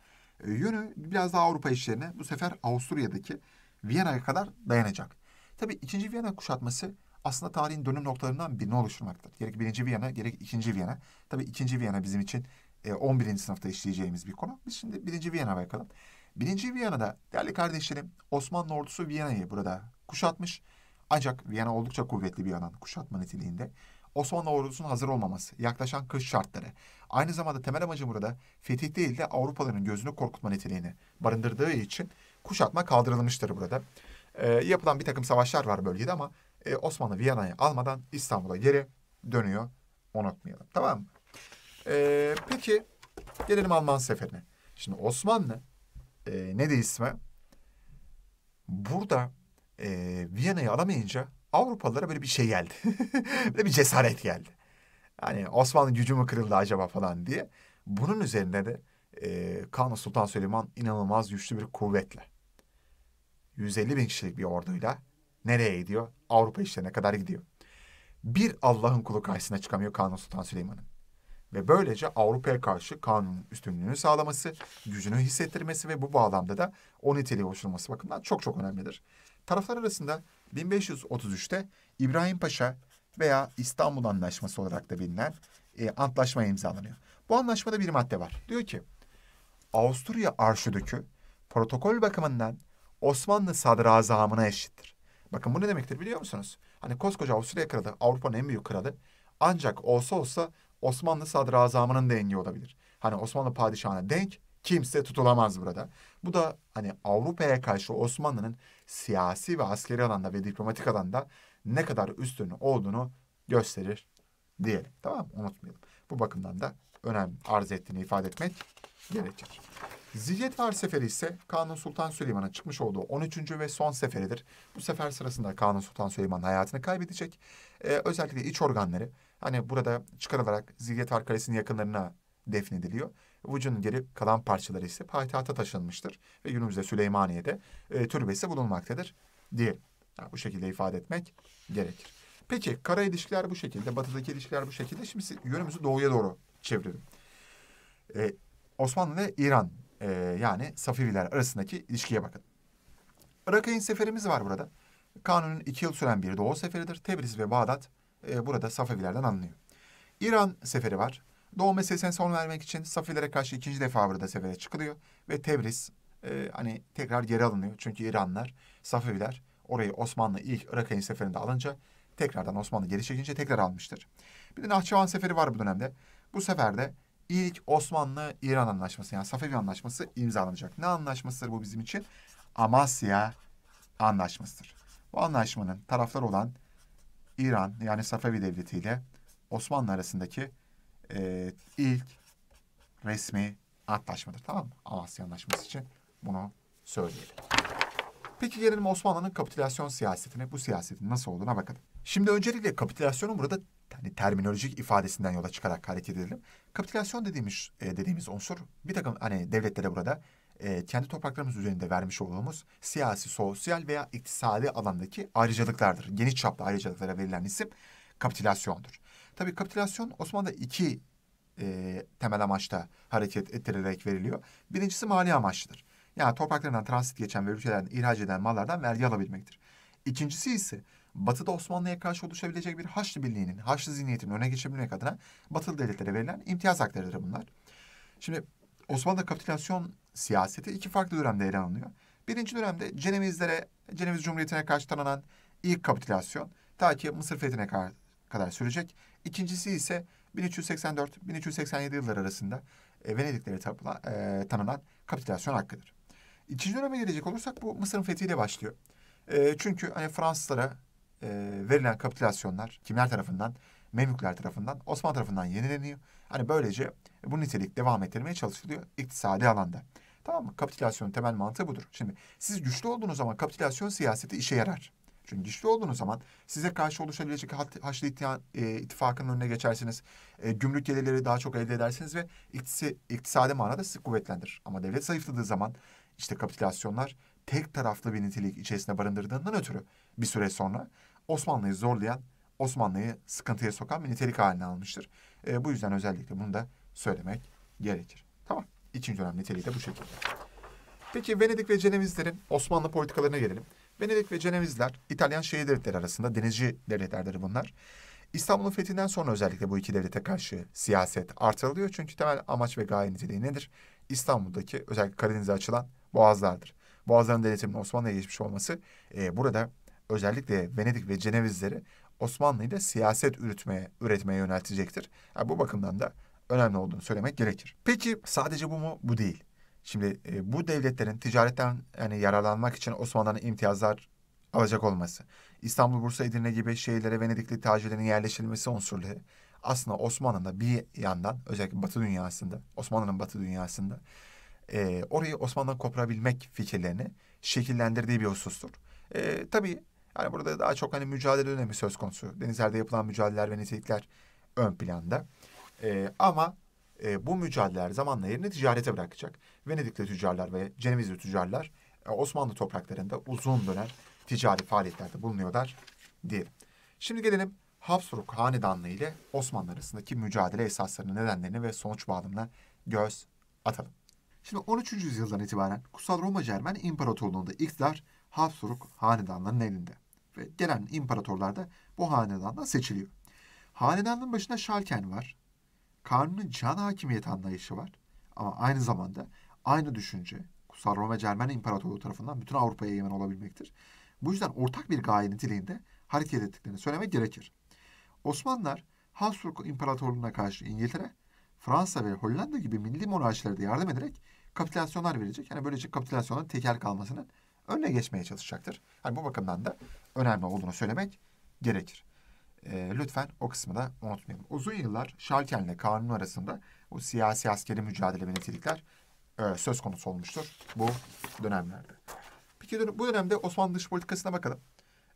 e, yönü biraz daha Avrupa işlerine bu sefer Avusturya'daki Viyana'ya kadar dayanacak. Tabi 2. Viyana kuşatması aslında tarihin dönüm noktalarından birini oluşturmaktadır. Gerek 1. Viyana gerek 2. Viyana. Tabi 2. Viyana bizim için e, 11. sınıfta işleyeceğimiz bir konu. Biz şimdi 1. Viyana'ya bakalım. 1. Viyana'da değerli kardeşlerim Osmanlı ordusu Viyana'yı burada kuşatmış. Ancak Viyana oldukça kuvvetli bir alan kuşatma niteliğinde. Osmanlı ordusunun hazır olmaması, yaklaşan kış şartları. Aynı zamanda temel amacı burada fetih değil de Avrupalıların gözünü korkutma niteliğini barındırdığı için kuşatma kaldırılmıştır burada. E, yapılan bir takım savaşlar var bölgede ama e, Osmanlı Viyana'yı almadan İstanbul'a geri dönüyor. Unutmayalım tamam mı? E, peki gelelim Alman seferine. Şimdi Osmanlı e, ne de ismi burada e, Viyana'yı alamayınca Avrupalılara böyle bir şey geldi. böyle bir cesaret geldi. Hani Osmanlı gücü mü kırıldı acaba falan diye. Bunun üzerine de e, Kanuni Sultan Süleyman inanılmaz güçlü bir kuvvetle 150 bin kişilik bir orduyla nereye gidiyor? Avrupa işlerine kadar gidiyor. Bir Allah'ın kulu karşısına çıkamıyor Kanuni Sultan Süleyman'ın. Ve böylece Avrupa'ya karşı kanunun üstünlüğünü sağlaması, gücünü hissettirmesi ve bu bağlamda da o niteliği oluşturması bakımından çok çok önemlidir. Taraflar arasında 1533'te İbrahim Paşa veya İstanbul Anlaşması olarak da bilinen e, antlaşma imzalanıyor. Bu anlaşmada bir madde var. Diyor ki Avusturya Arşidükü protokol bakımından Osmanlı sadrazamına eşittir. Bakın bu ne demektir biliyor musunuz? Hani koskoca Avusturya kralı, Avrupa'nın en büyük kralı ancak olsa olsa Osmanlı sadrazamının dengi olabilir. Hani Osmanlı padişahına denk kimse tutulamaz burada. Bu da hani Avrupa'ya karşı Osmanlı'nın siyasi ve askeri alanda ve diplomatik alanda ne kadar üstün olduğunu gösterir diyelim. Tamam mı? Unutmayalım. Bu bakımdan da önem arz ettiğini ifade etmek gerekir. Ziyet Var Seferi ise Kanun Sultan Süleyman'ın çıkmış olduğu 13. ve son seferidir. Bu sefer sırasında Kanun Sultan Süleyman hayatını kaybedecek. Ee, özellikle iç organları hani burada çıkarılarak Ziyet Var Kalesi'nin yakınlarına defnediliyor. Vücudun geri kalan parçaları ise payitahta taşınmıştır ve günümüzde Süleymaniye'de e, türbesi bulunmaktadır diyelim. Yani bu şekilde ifade etmek gerekir. Peki kara ilişkiler bu şekilde, batıdaki ilişkiler bu şekilde. Şimdi yönümüzü doğuya doğru çevirelim. Ee, Osmanlı ve İran e, yani Safeviler arasındaki ilişkiye bakın. Irak'a seferimiz var burada. Kanun'un iki yıl süren bir doğu seferidir. Tebriz ve Bağdat e, burada Safevilerden anlıyor. İran seferi var. Doğu meselesine son vermek için Safilere karşı ikinci defa burada sefere çıkılıyor. Ve Tebriz e, hani tekrar geri alınıyor. Çünkü İranlar, Safeviler orayı Osmanlı ilk Irak'ın seferinde alınca tekrardan Osmanlı geri çekince tekrar almıştır. Bir de Nahçıvan seferi var bu dönemde. Bu seferde ilk Osmanlı-İran anlaşması yani Safevi anlaşması imzalanacak. Ne anlaşmasıdır bu bizim için? Amasya anlaşmasıdır. Bu anlaşmanın tarafları olan İran yani Safevi devletiyle Osmanlı arasındaki e, ilk resmi antlaşmadır. Tamam mı? Amasya Anlaşması için bunu söyleyelim. Peki gelelim Osmanlı'nın kapitülasyon siyasetine. Bu siyasetin nasıl olduğuna bakalım. Şimdi öncelikle kapitülasyonun burada hani terminolojik ifadesinden yola çıkarak hareket edelim. Kapitülasyon dediğimiz e, dediğimiz unsur bir takım hani devletlere burada e, kendi topraklarımız üzerinde vermiş olduğumuz siyasi, sosyal veya iktisadi alandaki ayrıcalıklardır. Geniş çaplı ayrıcalıklara verilen isim kapitülasyondur. Tabii kapitülasyon Osmanlı'da iki e, temel amaçta hareket ettirilerek veriliyor. Birincisi mali amaçlıdır. Yani topraklarından transit geçen ve ülkelerden ihraç eden mallardan vergi alabilmektir. İkincisi ise Batı'da Osmanlı'ya karşı oluşabilecek bir Haçlı Birliği'nin, Haçlı zihniyetinin öne geçebilmek adına Batılı devletlere verilen imtiyaz haklarıdır bunlar. Şimdi Osmanlı'da kapitülasyon siyaseti iki farklı dönemde ele alınıyor. Birinci dönemde Cenevizlere, Ceneviz Cumhuriyeti'ne karşı tanınan ilk kapitülasyon ta ki Mısır fethine kadar sürecek İkincisi ise 1384-1387 yılları arasında e, Venediklere tapla, e, tanınan kapitülasyon hakkıdır. İkinci döneme gelecek olursak bu Mısır'ın fethiyle başlıyor. E, çünkü hani Fransızlara e, verilen kapitülasyonlar kimler tarafından? Memlükler tarafından, Osmanlı tarafından yenileniyor. Hani böylece bu nitelik devam ettirmeye çalışılıyor iktisadi alanda. Tamam mı? Kapitülasyonun temel mantığı budur. Şimdi siz güçlü olduğunuz zaman kapitülasyon siyaseti işe yarar. Çünkü güçlü olduğunuz zaman size karşı oluşabilecek Haçlı e, ittifakının önüne geçersiniz. E, gümrük gelirleri daha çok elde edersiniz ve iktisi, iktisadi manada sizi kuvvetlendirir. Ama devlet zayıfladığı zaman işte kapitülasyonlar tek taraflı bir nitelik içerisinde barındırdığından ötürü bir süre sonra Osmanlı'yı zorlayan, Osmanlı'yı sıkıntıya sokan bir nitelik haline almıştır. E, bu yüzden özellikle bunu da söylemek gerekir. Tamam. İkinci dönem niteliği de bu şekilde. Peki Venedik ve Cenevizlerin Osmanlı politikalarına gelelim. Venedik ve Cenevizler İtalyan şehir devletleri arasında denizci devletlerdir bunlar. İstanbul'un fethinden sonra özellikle bu iki devlete karşı siyaset artırılıyor. Çünkü temel amaç ve gaye niteliği nedir? İstanbul'daki özellikle Karadeniz'e açılan boğazlardır. Boğazların denetiminin Osmanlı'ya geçmiş olması e, burada özellikle Venedik ve Cenevizleri Osmanlı'yı da siyaset üretmeye, üretmeye yöneltecektir. Yani bu bakımdan da önemli olduğunu söylemek gerekir. Peki sadece bu mu? Bu değil. Şimdi e, bu devletlerin ticaretten yani yararlanmak için Osmanlı'nın imtiyazlar alacak olması, İstanbul, Bursa, Edirne gibi şehirlere Venedikli tacirlerin yerleştirilmesi unsurları aslında Osmanlı'da bir yandan özellikle Batı dünyasında, Osmanlı'nın Batı dünyasında e, orayı Osmanlı'dan koparabilmek fikirlerini şekillendirdiği bir husustur. E, tabii yani burada daha çok hani mücadele dönemi söz konusu. Denizlerde yapılan mücadeleler ve nitelikler ön planda. E, ama e, bu mücadeleler zamanla yerini ticarete bırakacak. Venedikli tüccarlar ve Cenevizli tüccarlar e, Osmanlı topraklarında uzun dönem ticari faaliyetlerde bulunuyorlar diye. Şimdi gelelim Habsburg Hanedanlığı ile Osmanlı arasındaki mücadele esaslarını, nedenlerini ve sonuç bağlamına göz atalım. Şimdi 13. yüzyıldan itibaren Kutsal Roma Cermen İmparatorluğu'nda iktidar Habsburg Hanedanlığı'nın elinde. Ve gelen imparatorlar da bu hanedanla seçiliyor. Hanedanlığın başında Şalken var. Kanun'un can hakimiyeti anlayışı var. Ama aynı zamanda aynı düşünce Kutsal Roma Cermen İmparatorluğu tarafından bütün Avrupa'ya yemen olabilmektir. Bu yüzden ortak bir gaye niteliğinde hareket ettiklerini söylemek gerekir. Osmanlılar Habsburg İmparatorluğu'na karşı İngiltere, Fransa ve Hollanda gibi milli monarşilere de yardım ederek kapitülasyonlar verecek. Yani böylece kapitülasyonun tekel kalmasının önüne geçmeye çalışacaktır. Yani bu bakımdan da önemli olduğunu söylemek gerekir. E, lütfen o kısmı da unutmayalım. Uzun yıllar Şalken ile kanun arasında o siyasi askeri mücadele ve nitelikler e, söz konusu olmuştur bu dönemlerde. Peki bu dönemde Osmanlı dış politikasına bakalım.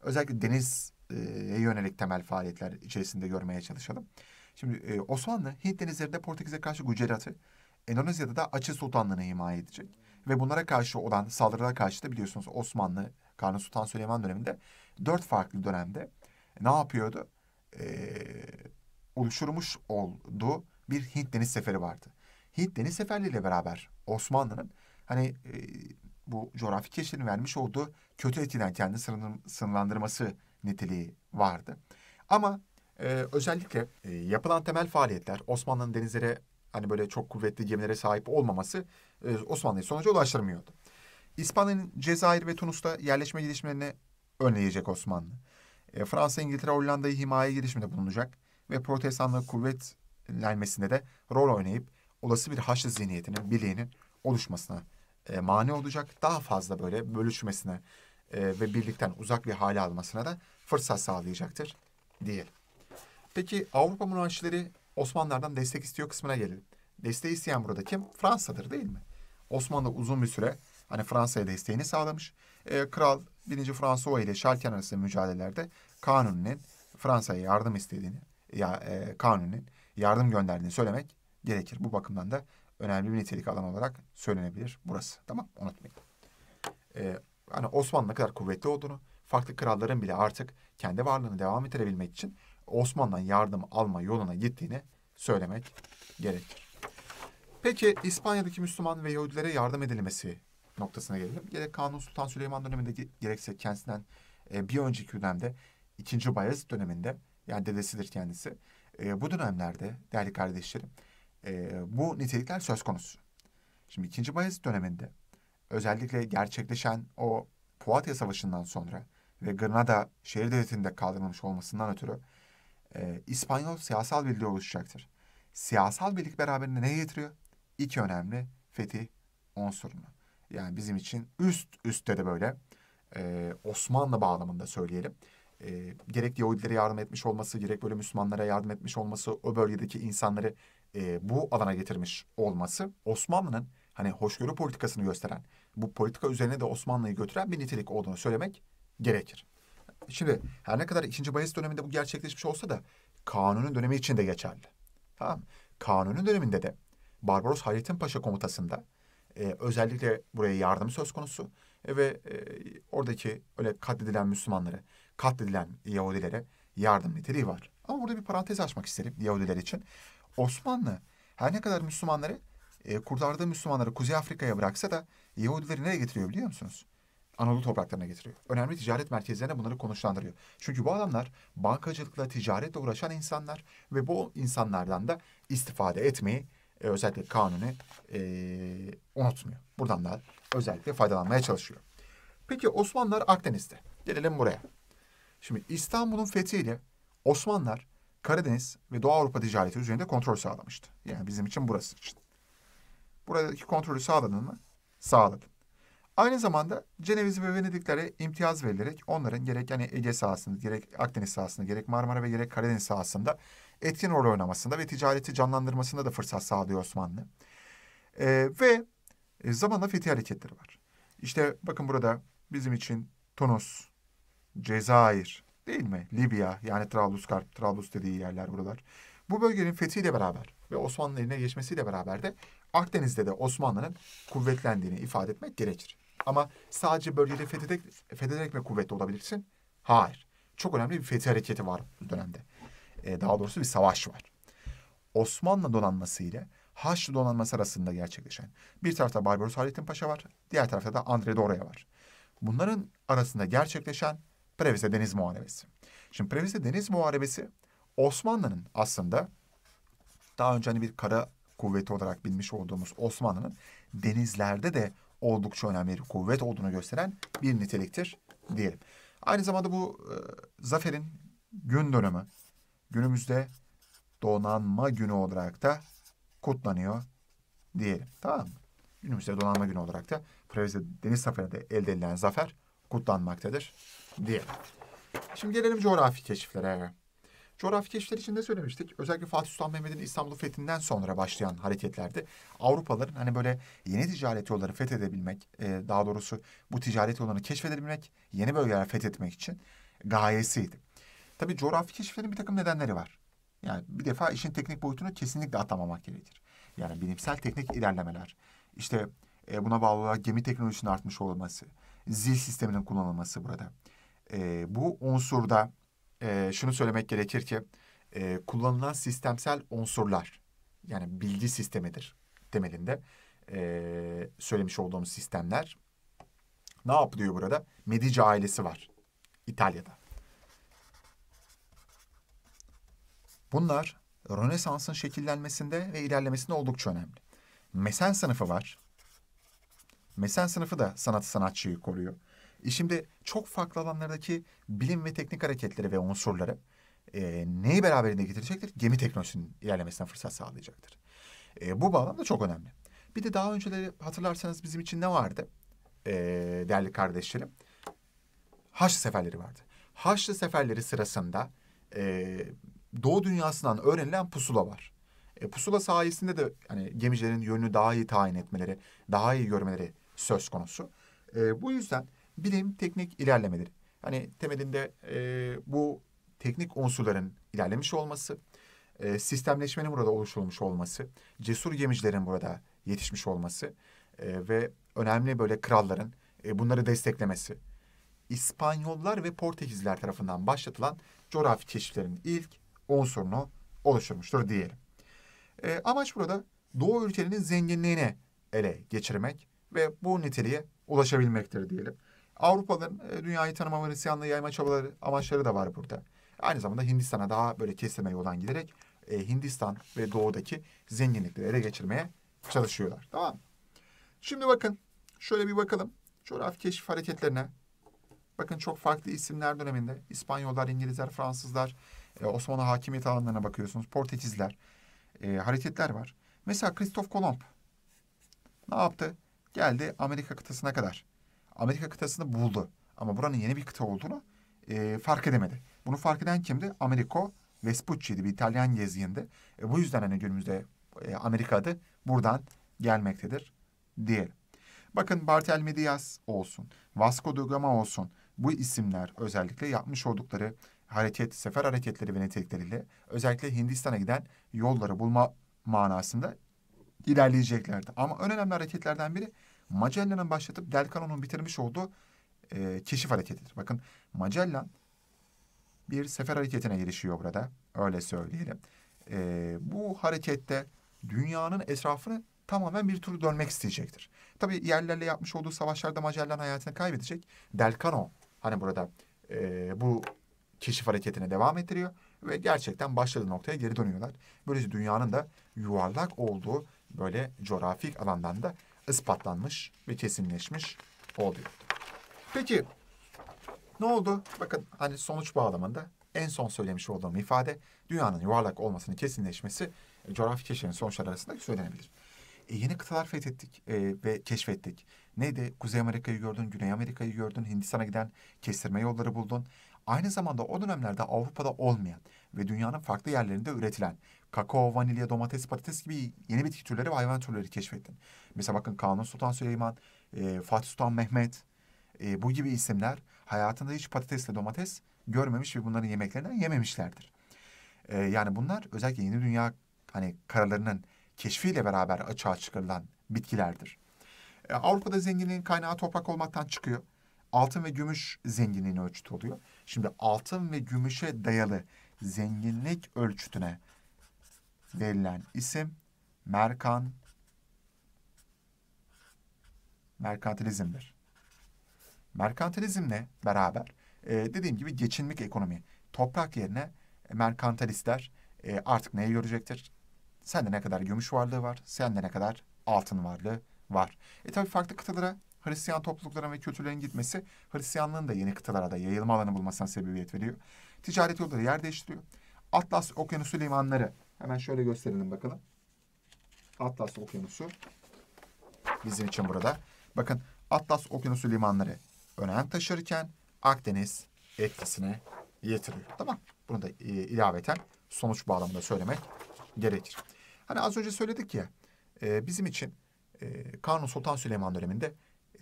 Özellikle deniz e, yönelik temel faaliyetler içerisinde görmeye çalışalım. Şimdi e, Osmanlı Hint denizlerinde Portekiz'e karşı Gujarat'ı, Endonezya'da da Açı Sultanlığı'nı himaye edecek. Ve bunlara karşı olan saldırılara karşı da biliyorsunuz Osmanlı, Kanuni Sultan Süleyman döneminde dört farklı dönemde ne yapıyordu? e, oluşturmuş olduğu bir Hint deniz seferi vardı. Hint deniz seferleriyle beraber Osmanlı'nın hani e, bu coğrafi keşfinin vermiş olduğu kötü etkilen kendi sınırlandırması niteliği vardı. Ama e, özellikle e, yapılan temel faaliyetler Osmanlı'nın denizlere hani böyle çok kuvvetli gemilere sahip olmaması e, Osmanlı'yı sonuca ulaştırmıyordu. İspanya'nın Cezayir ve Tunus'ta yerleşme gelişmelerini önleyecek Osmanlı. E, Fransa, İngiltere, Hollanda'yı himaye girişiminde bulunacak ve protestanlığı kuvvetlenmesinde de rol oynayıp olası bir Haçlı zihniyetinin, birliğinin oluşmasına e, mani olacak. Daha fazla böyle bölüşmesine e, ve birlikten uzak bir hale almasına da fırsat sağlayacaktır diye. Peki Avrupa monarşileri Osmanlılardan destek istiyor kısmına gelelim. Desteği isteyen burada kim? Fransa'dır değil mi? Osmanlı uzun bir süre hani Fransa'ya desteğini sağlamış e, kral 1. François ile Şalken arasında mücadelelerde Kanuni'nin Fransa'ya yardım istediğini, ya e, Kanuni'nin yardım gönderdiğini söylemek gerekir. Bu bakımdan da önemli bir nitelik alan olarak söylenebilir burası. Tamam unutmayın. Ee, hani Osmanlı ne kadar kuvvetli olduğunu, farklı kralların bile artık kendi varlığını devam ettirebilmek için Osmanlı'dan yardım alma yoluna gittiğini söylemek gerekir. Peki İspanya'daki Müslüman ve Yahudilere yardım edilmesi noktasına gelelim. Gerek Kanun Sultan Süleyman döneminde gerekse kendisinden e, bir önceki dönemde ikinci Bayezid döneminde yani dedesidir kendisi. E, bu dönemlerde değerli kardeşlerim e, bu nitelikler söz konusu. Şimdi ikinci Bayezid döneminde özellikle gerçekleşen o Poatya Savaşı'ndan sonra ve Granada şehir devletinde kaldırılmış olmasından ötürü e, İspanyol siyasal birliği oluşacaktır. Siyasal birlik beraberinde ne getiriyor? İki önemli fetih unsurunu. Yani bizim için üst üste de böyle e, Osmanlı bağlamında söyleyelim. E, gerek Yahudilere yardım etmiş olması, gerek böyle Müslümanlara yardım etmiş olması, o bölgedeki insanları e, bu alana getirmiş olması Osmanlı'nın hani hoşgörü politikasını gösteren, bu politika üzerine de Osmanlı'yı götüren bir nitelik olduğunu söylemek gerekir. Şimdi her ne kadar 2. Bayezid döneminde bu gerçekleşmiş olsa da Kanun'un dönemi için de geçerli. Tamam Kanun'un döneminde de Barbaros Hayrettin Paşa komutasında e, özellikle buraya yardım söz konusu e, ve e, oradaki öyle katledilen Müslümanlara, katledilen Yahudilere yardım niteliği var. Ama burada bir parantez açmak isterim Yahudiler için. Osmanlı her ne kadar Müslümanları e, kurtardığı Müslümanları Kuzey Afrika'ya bıraksa da Yahudileri nereye getiriyor biliyor musunuz? Anadolu topraklarına getiriyor. Önemli ticaret merkezlerine bunları konuşlandırıyor. Çünkü bu adamlar bankacılıkla, ticaretle uğraşan insanlar ve bu insanlardan da istifade etmeyi e, özellikle kanuni e, unutmuyor. Buradan da özellikle faydalanmaya çalışıyor. Peki Osmanlılar Akdeniz'de. Gelelim buraya. Şimdi İstanbul'un fethiyle Osmanlılar Karadeniz ve Doğu Avrupa ticareti üzerinde kontrol sağlamıştı. Yani bizim için burası için. Buradaki kontrolü sağladın mı? Sağladı. Aynı zamanda Ceneviz ve Venediklere imtiyaz verilerek onların gerek yani Ege sahasında, gerek Akdeniz sahasında, gerek Marmara ve gerek Karadeniz sahasında etkin rol oynamasında ve ticareti canlandırmasında da fırsat sağlıyor Osmanlı. Ee, ve e, zamanla fetih hareketleri var. İşte bakın burada bizim için Tunus, Cezayir değil mi? Libya yani Trablusgarp, Trablus dediği yerler buralar. Bu bölgenin fethiyle beraber ve Osmanlı eline geçmesiyle beraber de Akdeniz'de de Osmanlı'nın kuvvetlendiğini ifade etmek gerekir. Ama sadece bölgede fethederek, fethederek mi kuvvetli olabilirsin? Hayır. Çok önemli bir fetih hareketi var bu dönemde e, daha doğrusu bir savaş var. Osmanlı donanması ile Haçlı donanması arasında gerçekleşen. Bir tarafta Barbaros Halit'in Paşa var, diğer tarafta da Andre Dora'ya var. Bunların arasında gerçekleşen Prevese Deniz Muharebesi. Şimdi Prevese Deniz Muharebesi Osmanlı'nın aslında daha önce hani bir kara kuvveti olarak bilmiş olduğumuz Osmanlı'nın denizlerde de oldukça önemli bir kuvvet olduğunu gösteren bir niteliktir diyelim. Aynı zamanda bu e, zaferin gün dönümü günümüzde donanma günü olarak da kutlanıyor diyelim. Tamam mı? Günümüzde donanma günü olarak da Prevez'de deniz zaferinde elde edilen zafer kutlanmaktadır diyelim. Şimdi gelelim coğrafi keşiflere. Coğrafi keşifler için ne söylemiştik? Özellikle Fatih Sultan Mehmet'in İstanbul'u fethinden sonra başlayan hareketlerde Avrupalıların hani böyle yeni ticaret yolları fethedebilmek, e, daha doğrusu bu ticaret yollarını keşfedebilmek, yeni bölgeler fethetmek için gayesiydi. Tabii coğrafi keşiflerin bir takım nedenleri var. Yani bir defa işin teknik boyutunu kesinlikle atamamak gerekir. Yani bilimsel teknik ilerlemeler. İşte e, buna bağlı olarak gemi teknolojisinin artmış olması. Zil sisteminin kullanılması burada. E, bu unsurda e, şunu söylemek gerekir ki e, kullanılan sistemsel unsurlar yani bilgi sistemidir temelinde e, söylemiş olduğumuz sistemler. Ne yapıyor burada? Medici ailesi var İtalya'da. Bunlar Rönesans'ın şekillenmesinde ve ilerlemesinde oldukça önemli. Mesen sınıfı var. Mesen sınıfı da sanatı sanatçıyı koruyor. E şimdi çok farklı alanlardaki bilim ve teknik hareketleri ve unsurları e, neyi beraberinde getirecektir? Gemi teknolojisinin ilerlemesine fırsat sağlayacaktır. E, bu bağlamda çok önemli. Bir de daha önceleri hatırlarsanız bizim için ne vardı e, değerli kardeşlerim? Haçlı seferleri vardı. Haçlı seferleri sırasında e, Doğu dünyasından öğrenilen pusula var. E, pusula sayesinde de hani gemicilerin yönünü daha iyi tayin etmeleri, daha iyi görmeleri söz konusu. E, bu yüzden bilim, teknik ilerlemeleri. Hani temelinde e, bu teknik unsurların ilerlemiş olması, e, sistemleşmenin burada oluşturulmuş olması, cesur gemicilerin burada yetişmiş olması e, ve önemli böyle kralların e, bunları desteklemesi. İspanyollar ve Portekizler tarafından başlatılan coğrafi keşiflerin ilk unsurunu oluşturmuştur diyelim. E, amaç burada Doğu ülkelerinin zenginliğini ele geçirmek ve bu niteliğe ulaşabilmektir diyelim. Avrupalıların e, dünyayı tanıma ve Hristiyanlığı yayma çabaları amaçları da var burada. Aynı zamanda Hindistan'a daha böyle kesime olan giderek e, Hindistan ve doğudaki zenginlikleri ele geçirmeye çalışıyorlar. Tamam mı? Şimdi bakın şöyle bir bakalım coğrafi keşif hareketlerine. Bakın çok farklı isimler döneminde İspanyollar, İngilizler, Fransızlar, e, Osmanlı hakimiyet alanlarına bakıyorsunuz. Portekizler, e, hareketler var. Mesela Kristof Kolomb ne yaptı? Geldi Amerika kıtasına kadar. Amerika kıtasını buldu. Ama buranın yeni bir kıta olduğunu e, fark edemedi. Bunu fark eden kimdi? Americo Vespucci'ydi. Bir İtalyan gezgindi. E, bu yüzden hani günümüzde e, Amerika adı buradan gelmektedir diyelim. Bakın Bartelmedias olsun, Vasco da Gama olsun bu isimler özellikle yapmış oldukları hareket, sefer hareketleri ve nitelikleriyle özellikle Hindistan'a giden yolları bulma manasında ilerleyeceklerdi. Ama en önemli hareketlerden biri Magellan'ın başlatıp Delcano'nun bitirmiş olduğu e, keşif hareketidir. Bakın Magellan bir sefer hareketine girişiyor burada. Öyle söyleyelim. E, bu harekette dünyanın etrafını tamamen bir tur dönmek isteyecektir. Tabii yerlerle yapmış olduğu savaşlarda Magellan hayatını kaybedecek. Delcano hani burada e, bu keşif hareketine devam ettiriyor ve gerçekten başladığı noktaya geri dönüyorlar. Böylece dünyanın da yuvarlak olduğu böyle coğrafik alandan da ispatlanmış ve kesinleşmiş oluyor. Peki ne oldu? Bakın hani sonuç bağlamında en son söylemiş olduğum ifade dünyanın yuvarlak olmasının kesinleşmesi e, coğrafi keşfin sonuçları arasında söylenebilir. E, yeni kıtalar fethettik e, ve keşfettik. Neydi? Kuzey Amerika'yı gördün, Güney Amerika'yı gördün, Hindistan'a giden kestirme yolları buldun aynı zamanda o dönemlerde Avrupa'da olmayan ve dünyanın farklı yerlerinde üretilen kakao, vanilya, domates, patates gibi yeni bitki türleri ve hayvan türleri keşfettin. Mesela bakın Kanun Sultan Süleyman, e, Fatih Sultan Mehmet e, bu gibi isimler hayatında hiç patatesle domates görmemiş ve bunların yemeklerinden yememişlerdir. E, yani bunlar özellikle yeni dünya hani karalarının keşfiyle beraber açığa çıkarılan bitkilerdir. E, Avrupa'da zenginliğin kaynağı toprak olmaktan çıkıyor altın ve gümüş zenginliğini ölçütü oluyor. Şimdi altın ve gümüşe dayalı zenginlik ölçütüne verilen isim merkan merkantilizmdir. Merkantilizmle beraber e, dediğim gibi geçinmek ekonomi. Toprak yerine e, merkantilistler e, artık neyi görecektir? Sende ne kadar gümüş varlığı var, sende ne kadar altın varlığı var. E tabi farklı kıtalara Hristiyan toplulukların ve kültürlerin gitmesi Hristiyanlığın da yeni kıtalara da yayılma alanı bulmasına sebebiyet veriyor. Ticaret yolları yer değiştiriyor. Atlas Okyanusu limanları hemen şöyle gösterelim bakalım. Atlas Okyanusu bizim için burada. Bakın Atlas Okyanusu limanları önem taşırken Akdeniz etkisine yitiriyor. Tamam. Bunu da e, ilaveten sonuç bağlamında söylemek gerekir. Hani az önce söyledik ya e, bizim için e, Kanun Sultan Süleyman döneminde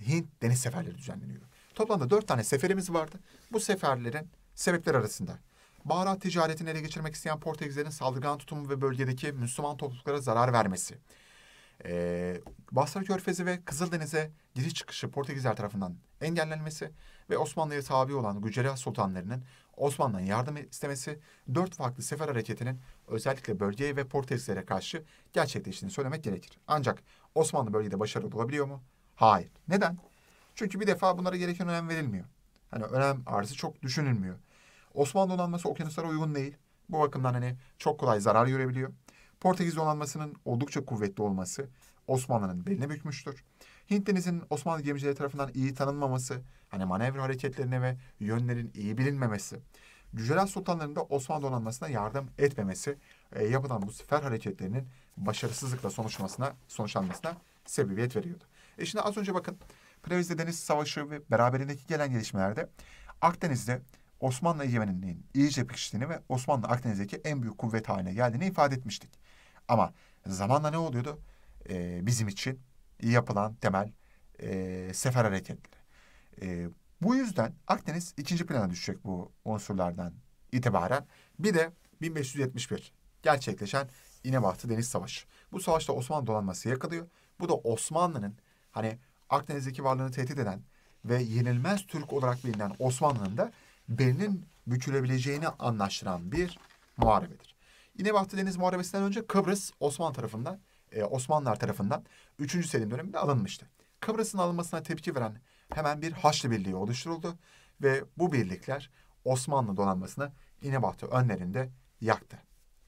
Hint deniz seferleri düzenleniyor. Toplamda dört tane seferimiz vardı. Bu seferlerin sebepler arasında baharat ticaretini ele geçirmek isteyen Portekizlerin saldırgan tutumu ve bölgedeki Müslüman topluluklara zarar vermesi. Ee, Basra Körfezi ve Kızıldeniz'e giriş çıkışı Portekizler tarafından engellenmesi ve Osmanlı'ya tabi olan Gücere sultanlarının Osmanlı'dan yardım istemesi dört farklı sefer hareketinin özellikle bölgeye ve Portekizlere karşı gerçekleştiğini söylemek gerekir. Ancak Osmanlı bölgede başarılı olabiliyor mu? Hayır. Neden? Çünkü bir defa bunlara gereken önem verilmiyor. Hani önem arzı çok düşünülmüyor. Osmanlı donanması okyanuslara uygun değil. Bu bakımdan hani çok kolay zarar görebiliyor. Portekiz donanmasının oldukça kuvvetli olması Osmanlı'nın beline bükmüştür. Hint denizinin Osmanlı gemicileri tarafından iyi tanınmaması, hani manevra hareketlerine ve yönlerin iyi bilinmemesi, Cüceler Sultanların da Osmanlı donanmasına yardım etmemesi e, yapılan bu sefer hareketlerinin başarısızlıkla sonuçlanmasına, sonuçlanmasına sebebiyet veriyordu. E şimdi az önce bakın Prevezde Deniz Savaşı ve beraberindeki gelen gelişmelerde Akdeniz'de Osmanlı egemenliğinin iyice pekiştiğini ve Osmanlı Akdeniz'deki en büyük kuvvet haline geldiğini ifade etmiştik. Ama zamanla ne oluyordu? Ee, bizim için yapılan temel e, sefer hareketleri. E, bu yüzden Akdeniz ikinci plana düşecek bu unsurlardan itibaren. Bir de 1571 gerçekleşen İnebahtı Deniz Savaşı. Bu savaşta Osmanlı donanması yakalıyor. Bu da Osmanlı'nın hani Akdeniz'deki varlığını tehdit eden ve yenilmez Türk olarak bilinen Osmanlı'nın da belinin bükülebileceğini anlaştıran bir muharebedir. Yine Bahtı Deniz Muharebesi'nden önce Kıbrıs Osmanlı tarafından, e, Osmanlılar tarafından 3. Selim döneminde alınmıştı. Kıbrıs'ın alınmasına tepki veren hemen bir Haçlı Birliği oluşturuldu ve bu birlikler Osmanlı donanmasını İnebahtı önlerinde yaktı.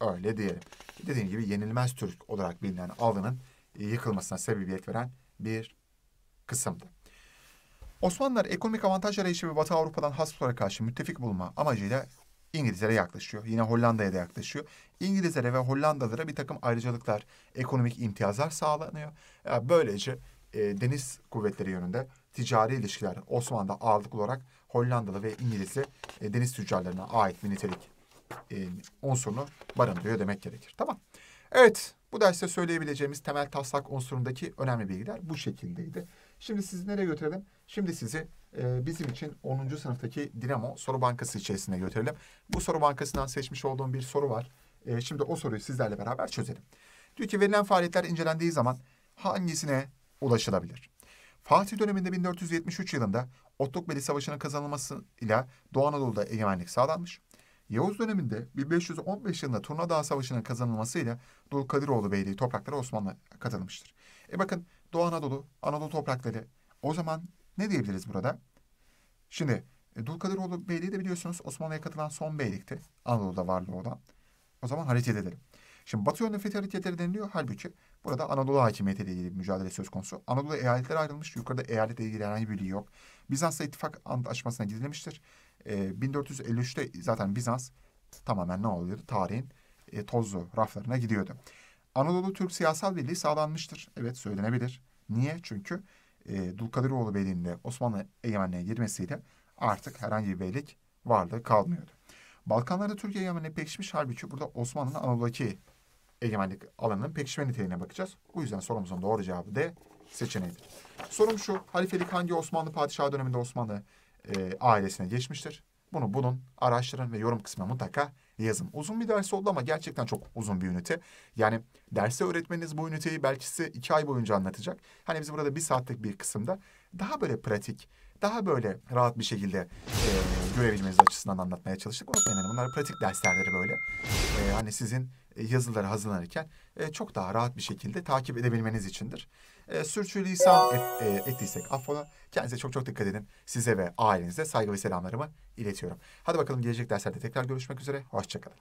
Öyle diyelim. Dediğim gibi yenilmez Türk olarak bilinen alının yıkılmasına sebebiyet veren bir kısımdı. Osmanlılar ekonomik avantaj arayışı ve Batı Avrupa'dan Habsburg'a karşı müttefik bulma amacıyla İngilizlere yaklaşıyor. Yine Hollanda'ya da yaklaşıyor. İngilizlere ve Hollandalılara bir takım ayrıcalıklar, ekonomik imtiyazlar sağlanıyor. Yani böylece e, deniz kuvvetleri yönünde ticari ilişkiler Osmanlı'da ağırlıklı olarak Hollandalı ve İngilizli e, deniz tüccarlarına ait bir nitelik e, unsurunu barındırıyor demek gerekir. Tamam. Evet bu derste söyleyebileceğimiz temel taslak unsurundaki önemli bilgiler bu şekildeydi. Şimdi sizi nereye götürelim? Şimdi sizi e, bizim için 10. sınıftaki Dinamo soru bankası içerisine götürelim. Bu soru bankasından seçmiş olduğum bir soru var. E, şimdi o soruyu sizlerle beraber çözelim. Diyor ki verilen faaliyetler incelendiği zaman hangisine ulaşılabilir? Fatih döneminde 1473 yılında Otlukbeli Savaşı'nın kazanılmasıyla Doğu Anadolu'da egemenlik sağlanmış. Yavuz döneminde 1515 yılında Turna Dağı Savaşı'nın kazanılmasıyla Doğu Kadiroğlu Beyliği toprakları Osmanlı'ya katılmıştır. E bakın Doğu Anadolu, Anadolu toprakları. O zaman ne diyebiliriz burada? Şimdi e, Dulkadiroğlu Beyliği de biliyorsunuz Osmanlı'ya katılan son beylikti. Anadolu'da varlığı olan. O zaman hareket edelim. Şimdi Batı yönlü fethi hareketleri deniliyor. Halbuki burada Anadolu hakimiyetiyle ilgili bir mücadele söz konusu. Anadolu eyaletler ayrılmış. Yukarıda eyaletle ilgili herhangi bir yok. Bizans'la ittifak antlaşmasına gidilmiştir. E, 1453'te zaten Bizans tamamen ne oluyordu? Tarihin e, tozlu raflarına gidiyordu. Anadolu Türk siyasal birliği sağlanmıştır. Evet söylenebilir. Niye? Çünkü e, Dulkadiroğlu Beyliği'nde Osmanlı egemenliğe girmesiyle artık herhangi bir beylik varlığı kalmıyordu. Balkanlarda Türkiye egemenliği pekişmiş halbuki burada Osmanlı'nın Anadolu'daki egemenlik alanının pekişme niteliğine bakacağız. Bu yüzden sorumuzun doğru cevabı D seçeneğidir. Sorum şu, halifelik hangi Osmanlı padişahı döneminde Osmanlı e, ailesine geçmiştir? Bunu bunun araştırın ve yorum kısmına mutlaka yazım. Uzun bir ders oldu ama gerçekten çok uzun bir ünite. Yani derste öğretmeniniz bu üniteyi belki size iki ay boyunca anlatacak. Hani biz burada bir saatlik bir kısımda daha böyle pratik, daha böyle rahat bir şekilde e, görebilmeniz açısından anlatmaya çalıştık. Unutmayın hani bunlar pratik derslerleri böyle. E, hani sizin yazıları hazırlanırken e, çok daha rahat bir şekilde takip edebilmeniz içindir e, sürçülisan et, e, ettiysek affola. Kendinize çok çok dikkat edin. Size ve ailenize saygı ve selamlarımı iletiyorum. Hadi bakalım gelecek derslerde tekrar görüşmek üzere. Hoşçakalın.